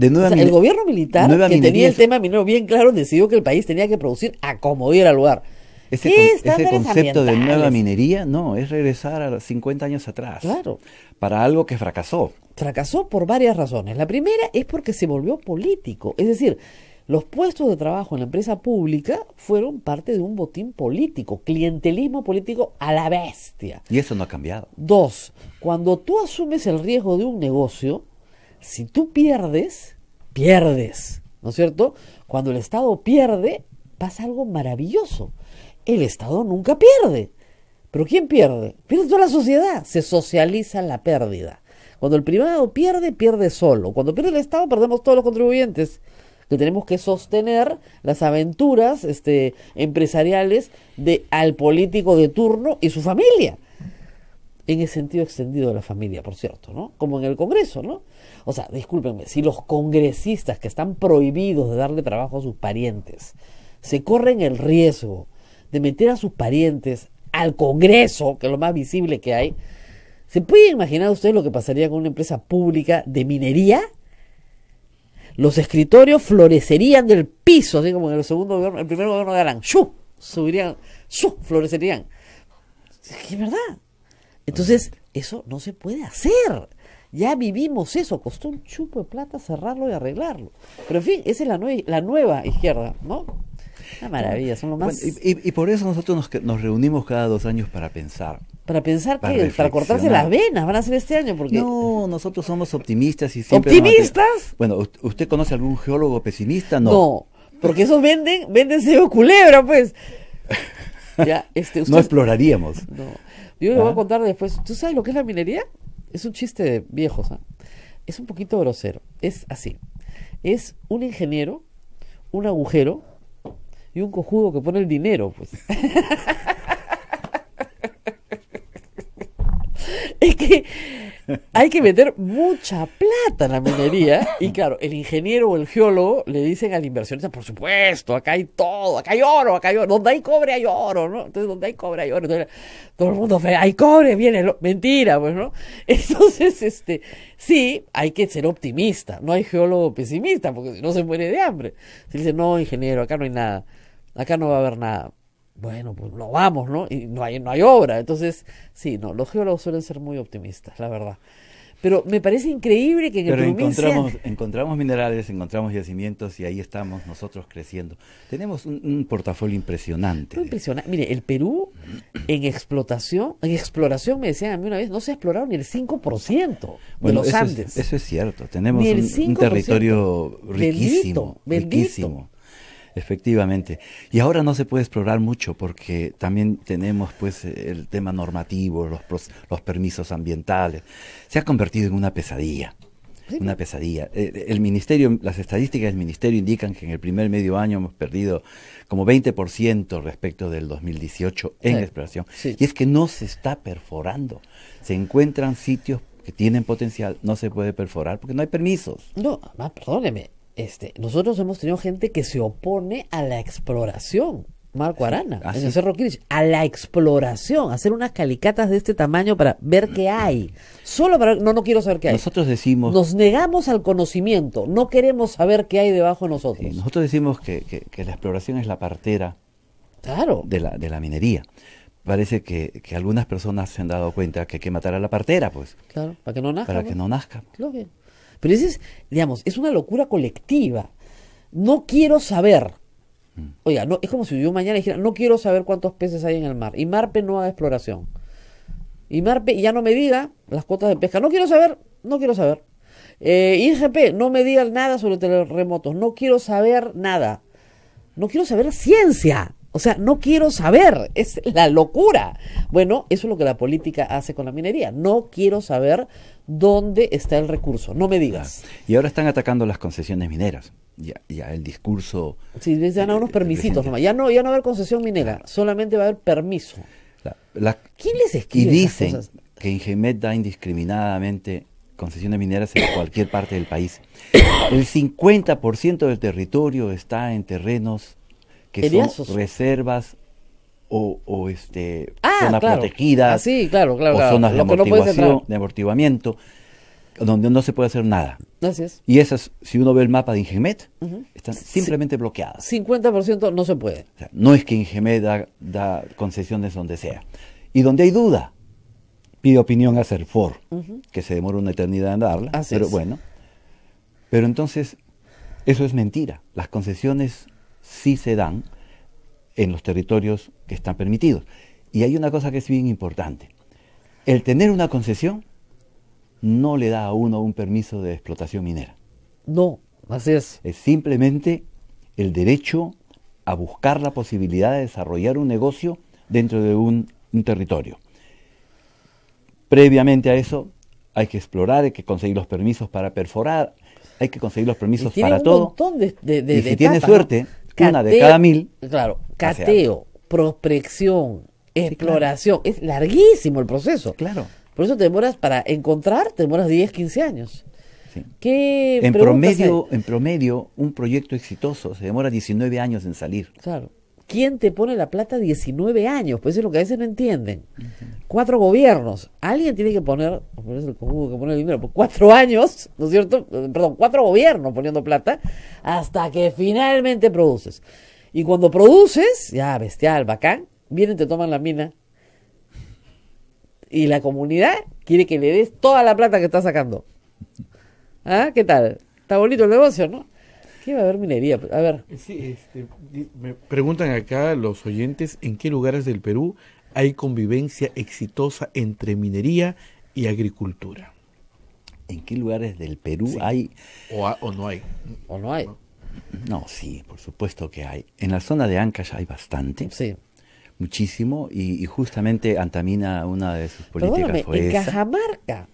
el gobierno militar, que tenía el tema minero bien claro, decidió que el país tenía que producir a como diera lugar. Ese, ese concepto de nueva minería, no, es regresar a 50 años atrás. Claro. Para algo que fracasó. Fracasó por varias razones. La primera es porque se volvió político. Es decir, los puestos de trabajo en la empresa pública fueron parte de un botín político, clientelismo político a la bestia. Y eso no ha cambiado. Dos, cuando tú asumes el riesgo de un negocio, si tú pierdes, pierdes, ¿no es cierto? Cuando el Estado pierde, pasa algo maravilloso. El Estado nunca pierde. ¿Pero quién pierde? Pierde toda la sociedad. Se socializa la pérdida. Cuando el privado pierde, pierde solo. Cuando pierde el Estado, perdemos todos los contribuyentes que tenemos que sostener las aventuras este, empresariales de al político de turno y su familia. En el sentido extendido de la familia, por cierto, ¿no? Como en el Congreso, ¿no? O sea, discúlpenme, si los congresistas que están prohibidos de darle trabajo a sus parientes se corren el riesgo de meter a sus parientes al Congreso, que es lo más visible que hay, ¿se puede imaginar usted lo que pasaría con una empresa pública de minería? Los escritorios florecerían del piso, así como en el segundo el primer gobierno de Alan. ¡Shu! Subirían, ¡shu! Florecerían. es verdad. Entonces, eso no se puede hacer. Ya vivimos eso, costó un chupo de plata cerrarlo y arreglarlo. Pero en fin, esa es la, nueva izquierda, ¿no? Una maravilla, son lo más. y, por eso nosotros nos, reunimos cada dos años para pensar. ¿Para pensar para ¿Para cortarse las venas? ¿Van a ser este año? Porque... No, nosotros somos optimistas y siempre. ¿Optimistas? Bueno, ¿usted conoce algún geólogo pesimista? No. porque esos venden, venden culebra, pues. Ya, este, No exploraríamos. No. Yo le voy a ¿Ah? contar después. ¿Tú sabes lo que es la minería? es un chiste viejo, viejos, es un poquito grosero. Es así. Es un ingeniero, un agujero y un cojudo que pone el dinero, pues. es que hay que meter mucha plata en la minería. Y claro, el ingeniero o el geólogo le dicen al inversionista, por supuesto, acá hay todo, acá hay oro, acá hay oro, donde hay cobre hay oro, ¿no? Entonces, donde hay cobre hay oro. Entonces, todo el mundo ve, hay cobre, viene, mentira, pues, ¿no? Entonces, este, sí, hay que ser optimista, no hay geólogo pesimista, porque si no se muere de hambre. Se dice, no, ingeniero, acá no hay nada, acá no va a haber nada bueno, pues no vamos, ¿no? Y no hay, no hay obra. Entonces, sí, no, los geólogos suelen ser muy optimistas, la verdad. Pero me parece increíble que en el encontramos, encontramos minerales, encontramos yacimientos y ahí estamos nosotros creciendo. Tenemos un, portafolio impresionante. impresionante. Mire, el Perú en explotación, en exploración, me decían a mí una vez, no se ha explorado ni el 5% de los Andes. Es, eso es cierto. Tenemos un, territorio riquísimo. riquísimo. Efectivamente. Y ahora no se puede explorar mucho porque también tenemos pues el tema normativo, los, los permisos ambientales. Se ha convertido en una pesadilla. Una pesadilla. Eh, eh, el ministerio, las estadísticas del ministerio indican que en el primer medio año hemos perdido como 20% respecto del 2018 en exploración. Y es que no se está perforando. Se encuentran sitios que tienen potencial, no se puede perforar porque no hay permisos. No, ah, perdóneme, este, nosotros hemos tenido gente que se opone a la exploración. Marco ah, Arana, ah, en Cerro Kirch, a la exploración, hacer unas calicatas de este tamaño para ver qué hay. Solo para no, no quiero saber qué hay. Nosotros decimos. Nos negamos al conocimiento, no queremos saber qué hay debajo de nosotros. nosotros decimos que, la exploración es la partera de, la, de la minería. Parece que, algunas personas se han dado cuenta que hay que matar a la partera, pues. Claro, para que no nazca. Para que no nazca. Claro. Pero es, digamos, es una locura colectiva. No quiero saber. Mm. Oiga, no, es como si yo mañana dijera, no quiero saber cuántos peces hay en el mar. Y Marpe no haga exploración. Y Marpe ya no me diga las cuotas de pesca. No quiero saber, no quiero saber. Eh, IGP, no me diga nada sobre terremotos. No quiero saber nada. No quiero saber ciencia. O sea, no quiero saber, es la locura. Bueno, eso es lo que la política hace con la minería. No quiero saber dónde está el recurso, no me digas. Y ahora están atacando las concesiones mineras. Ya, el discurso. Sí, les dan a unos eh, permisitos Ya no, ya no va a haber concesión minera, solamente va a haber permiso. La, ¿Quién les escribe? Y dicen que Ingemet da indiscriminadamente concesiones mineras en cualquier parte del país. El 50% del territorio está en terrenos que son reservas o, este, ah, zonas protegidas, ah, o zonas de, amortiguamiento, donde no se puede hacer nada. Así Y esas, si uno ve el mapa de Ingemet, están simplemente bloqueadas. 50% no se puede. no es que Ingemet da, concesiones donde sea. Y donde hay duda, pide opinión a CERFOR, que se demora una eternidad en darla, pero bueno. Pero entonces, eso es mentira. Las concesiones sí se dan en los territorios que están permitidos. Y hay una cosa que es bien importante. El tener una concesión no le da a uno un permiso de explotación minera. No, así es. Es simplemente el derecho a buscar la posibilidad de desarrollar un negocio dentro de un, territorio. Previamente a eso hay que explorar, hay que conseguir los permisos para perforar, hay que conseguir los permisos para todo. y si tiene suerte, una de cada mil. Claro, cateo, prospección, exploración. Es larguísimo el proceso. Claro. Por eso te demoras para encontrar, te demoras 10, 15 años. Sí. ¿Qué en, promedio, en promedio, un proyecto exitoso se demora 19 años en salir. Claro. ¿Quién te pone la plata 19 años? Pues eso es lo que a veces no entienden. Cuatro gobiernos. Alguien tiene que poner, por el que pues, cuatro años, ¿no es cierto? Eh, perdón, cuatro gobiernos poniendo plata hasta que finalmente produces. Y cuando produces, ya bestial, bacán, vienen, te toman la mina. Y la comunidad quiere que le des toda la plata que está sacando. ¿Ah? ¿Qué tal? Está bonito el negocio, ¿no? ¿Qué va a haber minería? A ver. Sí, este, me preguntan acá los oyentes en qué lugares del Perú hay convivencia exitosa entre minería y agricultura. ¿En qué lugares del Perú hay? O, no hay. O no hay. No, sí, por supuesto que hay. En la zona de Ancash hay bastante. Sí muchísimo y, justamente Antamina una de sus políticas en Cajamarca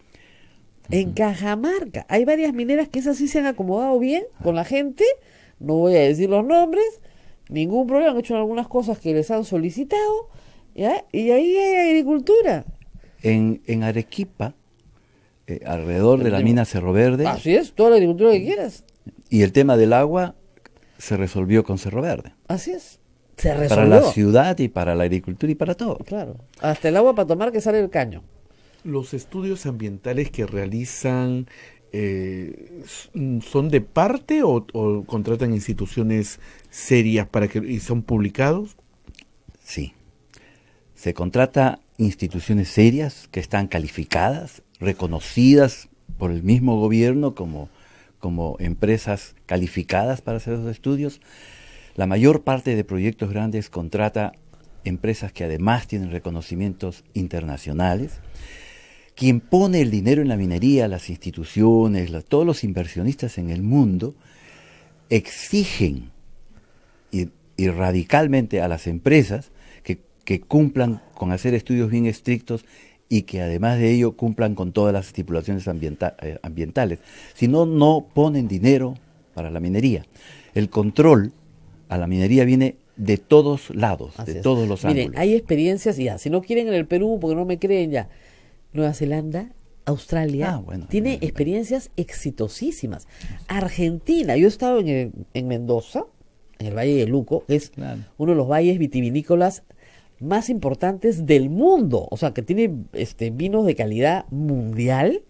en Cajamarca. Hay varias mineras que esas sí se han acomodado bien con la gente. No voy a decir los nombres. Ningún problema. Han hecho algunas cosas que les han solicitado. Y ahí hay agricultura. En, Arequipa, eh, alrededor de la mina Cerro Verde. Así es, toda la agricultura que quieras. Y el tema del agua se resolvió con Cerro Verde. Así es. Se resolvió. Para la ciudad y para la agricultura y para todo. Claro. Hasta el agua para tomar que sale el caño los estudios ambientales que realizan eh, son de parte o, contratan instituciones serias para que y son publicados? Sí. Se contrata instituciones serias que están calificadas, reconocidas por el mismo gobierno como, como empresas calificadas para hacer los estudios. La mayor parte de proyectos grandes contrata empresas que además tienen reconocimientos internacionales quien pone el dinero en la minería, las instituciones, todos los inversionistas en el mundo, exigen y, radicalmente a las empresas que, cumplan con hacer estudios bien estrictos y que además de ello cumplan con todas las estipulaciones eh, ambientales. Si no, no ponen dinero para la minería. El control a la minería viene de todos lados, de todos los Miren, Hay experiencias ya, si no quieren en el Perú, porque no me creen ya Nueva Zelanda, Australia, ah, tiene experiencias exitosísimas. Argentina, yo he estado en, Mendoza, en el Valle de Luco, es uno de los valles vitivinícolas más importantes del mundo, o sea, que tiene este, vinos de calidad mundial.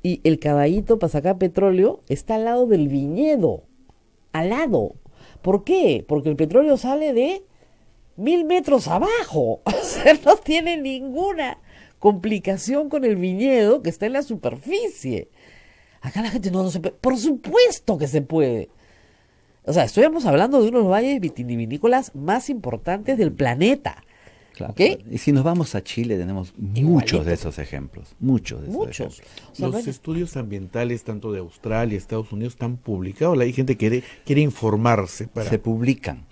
Y el caballito para sacar petróleo está al lado del viñedo, al lado. ¿Por qué? Porque el petróleo sale de mil metros abajo, o sea, no tiene ninguna complicación con el viñedo que está en la superficie. Acá la gente no, no se puede. Por supuesto que se puede. O sea, estuvimos hablando de uno de los valles vitivinícolas más importantes del planeta. Y si nos vamos a Chile, tenemos muchos de esos ejemplos. Muchos. De Esos ejemplos. Los estudios ambientales, tanto de Australia, y Estados Unidos, están publicados. Hay gente que quiere, quiere informarse. Se publican.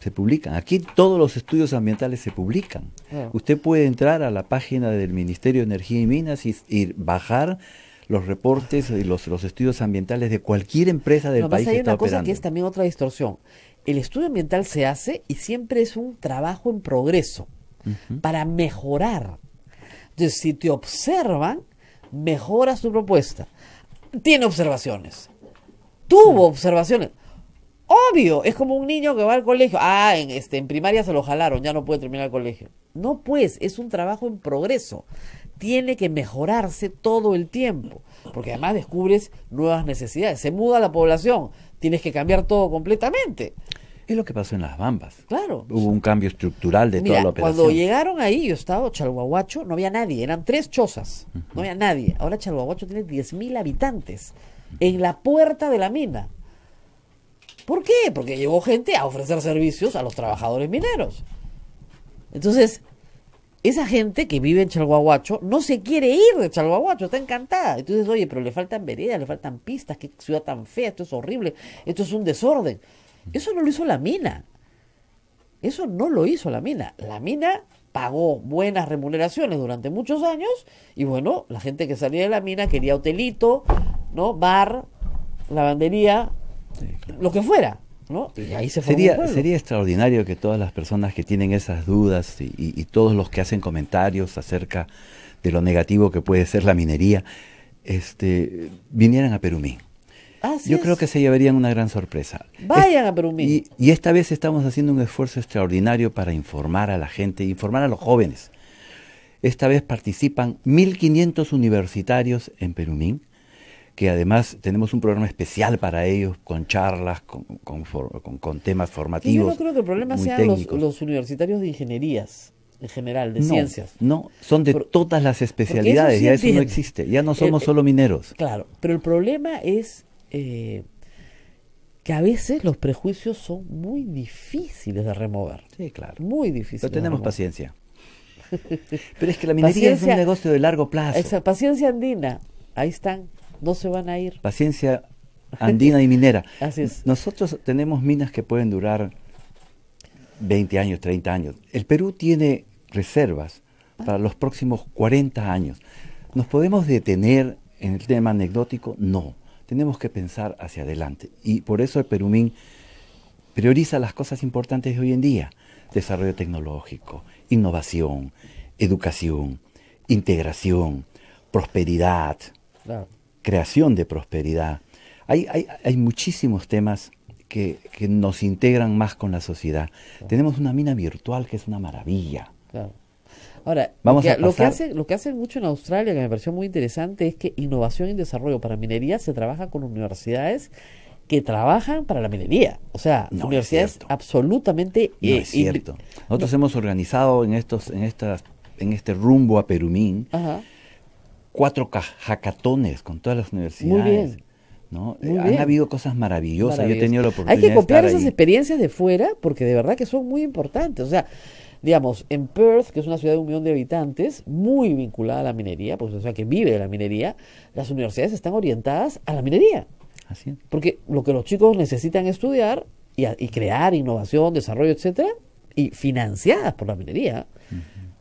Se publican. Aquí todos los estudios ambientales se publican. Usted puede entrar a la página del Ministerio de Energía y Minas y, bajar los reportes y los, estudios ambientales de cualquier empresa del país. Hay que está una cosa que es también otra distorsión. El estudio ambiental se hace y siempre es un trabajo en progreso para mejorar. Entonces, si te observan, Mejora su propuesta. Tiene observaciones. Tuvo observaciones. Obvio, es como un niño que va al colegio. Ah, en, este, en primaria se lo jalaron, ya no puede terminar el colegio. No, pues, es un trabajo en progreso. Tiene que mejorarse todo el tiempo, porque además descubres nuevas necesidades. Se muda la población, tienes que cambiar todo completamente. Es lo que pasó en las Bambas. Claro. Hubo un cambio estructural de toda la operación. Cuando llegaron ahí, yo estaba Chalhuahuacho, no había nadie, eran tres chozas, no había nadie. Ahora Chalhuahuacho tiene 10.000 habitantes en la puerta de la mina. ¿Por qué? Porque llegó gente a ofrecer servicios a los trabajadores mineros. Entonces, esa gente que vive en Chalhuahuacho no se quiere ir de Chalhuahuacho, está encantada. Entonces, oye, pero le faltan veredas, le faltan pistas, qué ciudad tan fea, esto es horrible, esto es un desorden. Eso no lo hizo la mina. Eso no lo hizo la mina. La mina pagó buenas remuneraciones durante muchos años y bueno, la gente que salía de la mina quería hotelito, ¿no? Bar, lavandería, lo que fuera. ¿no? Y ahí se sería, sería extraordinario que todas las personas que tienen esas dudas y, y, todos los que hacen comentarios acerca de lo negativo que puede ser la minería, este, vinieran a Perumín yo creo que se llevarían una gran sorpresa. Vayan a Perumín. y, esta vez estamos haciendo un esfuerzo extraordinario para informar a la gente, informar a los jóvenes. Esta vez participan 1.500 universitarios en Perumín, que además tenemos un programa especial para ellos, con charlas, con, temas formativos. Y yo creo que el problema sean los, universitarios de ingenierías en general, de ciencias. No, son de todas las especialidades, ya eso no existe, ya no eh, somos eh, solo mineros. Claro, pero el problema es eh, que a veces los prejuicios son muy difíciles de remover. Sí, claro. Muy difíciles. Pero tenemos paciencia. Pero es que la minería es un negocio de largo plazo. paciencia andina, ahí están, no se van a ir. Paciencia andina y minera. Nosotros tenemos minas que pueden durar 20 años, 30 años. El Perú tiene reservas ah. para los próximos 40 años. ¿Nos podemos detener en el tema anecdótico? No tenemos que pensar hacia adelante. Y por eso el Perumín prioriza las cosas importantes de hoy en día. Desarrollo tecnológico, innovación, educación, integración, prosperidad, creación de prosperidad. Hay, muchísimos temas que, nos integran más con la sociedad. Tenemos una mina virtual que es una maravilla. Claro. Ahora, lo, que, hace, hacen mucho en Australia, que me pareció muy interesante, es que innovación y desarrollo para minería se trabaja con universidades que trabajan para la minería. O sea, universidades absolutamente... No eh, es cierto. Nosotros hemos organizado en, estos, en, estas, en este rumbo a Perumín cuatro hackatones con todas las universidades. Muy bien. ¿no? Eh, han habido cosas maravillosas. Yo he tenido la oportunidad Hay que copiar esas experiencias de fuera porque de verdad que son muy importantes. O sea, digamos, en Perth, que es una ciudad de un millón de habitantes, muy vinculada a la minería, pues, o sea, que vive de la minería, las universidades están orientadas a la minería. Porque lo que los chicos necesitan estudiar y, crear innovación, desarrollo, etcétera, y financiadas por la minería,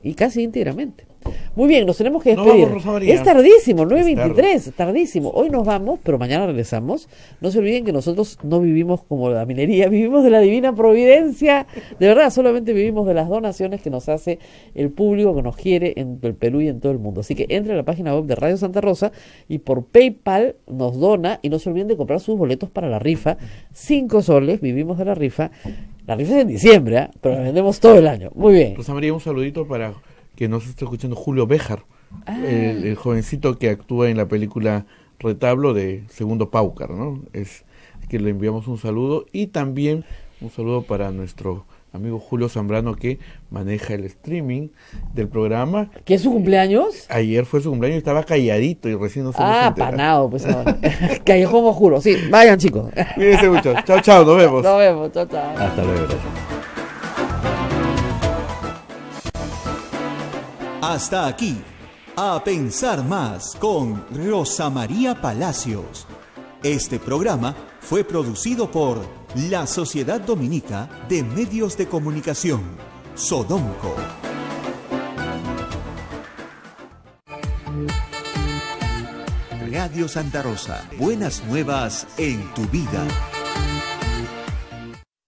y casi íntegramente. Muy bien, nos tenemos que despedir. es tardísimo, 9.23, tardísimo. Hoy nos vamos, pero mañana regresamos. No se olviden que nosotros no vivimos como la minería, vivimos de la divina providencia. De verdad, solamente vivimos de las donaciones que nos hace el público que nos quiere en el Perú y en todo el mundo. Así que entre a la página web de Radio Santa Rosa y por PayPal nos dona y no se olviden de comprar sus boletos para la rifa. Cinco soles, vivimos de la rifa. La rifa es en diciembre, ¿ah? pero la vendemos todo el año. Muy bien. Rosa un saludito para que nos está escuchando Julio Béjar, ah. el, jovencito que actúa en la película Retablo de Segundo Paucar, ¿no? Es que le enviamos un saludo y también un saludo para nuestro amigo Julio Zambrano que maneja el streaming del programa. ¿Qué es su cumpleaños? ayer fue su cumpleaños, y estaba calladito y recién nos Ah, panado, pues ahora. Callejón juro. Sí, vayan chicos. Cuídense mucho. Chao, chao, nos vemos. Nos vemos, chao, chao. Hasta luego. Hasta aquí, a pensar más con Rosa María Palacios. Este programa fue producido por la Sociedad Dominica de Medios de Comunicación, Sodomco. Radio Santa Rosa, buenas nuevas en tu vida.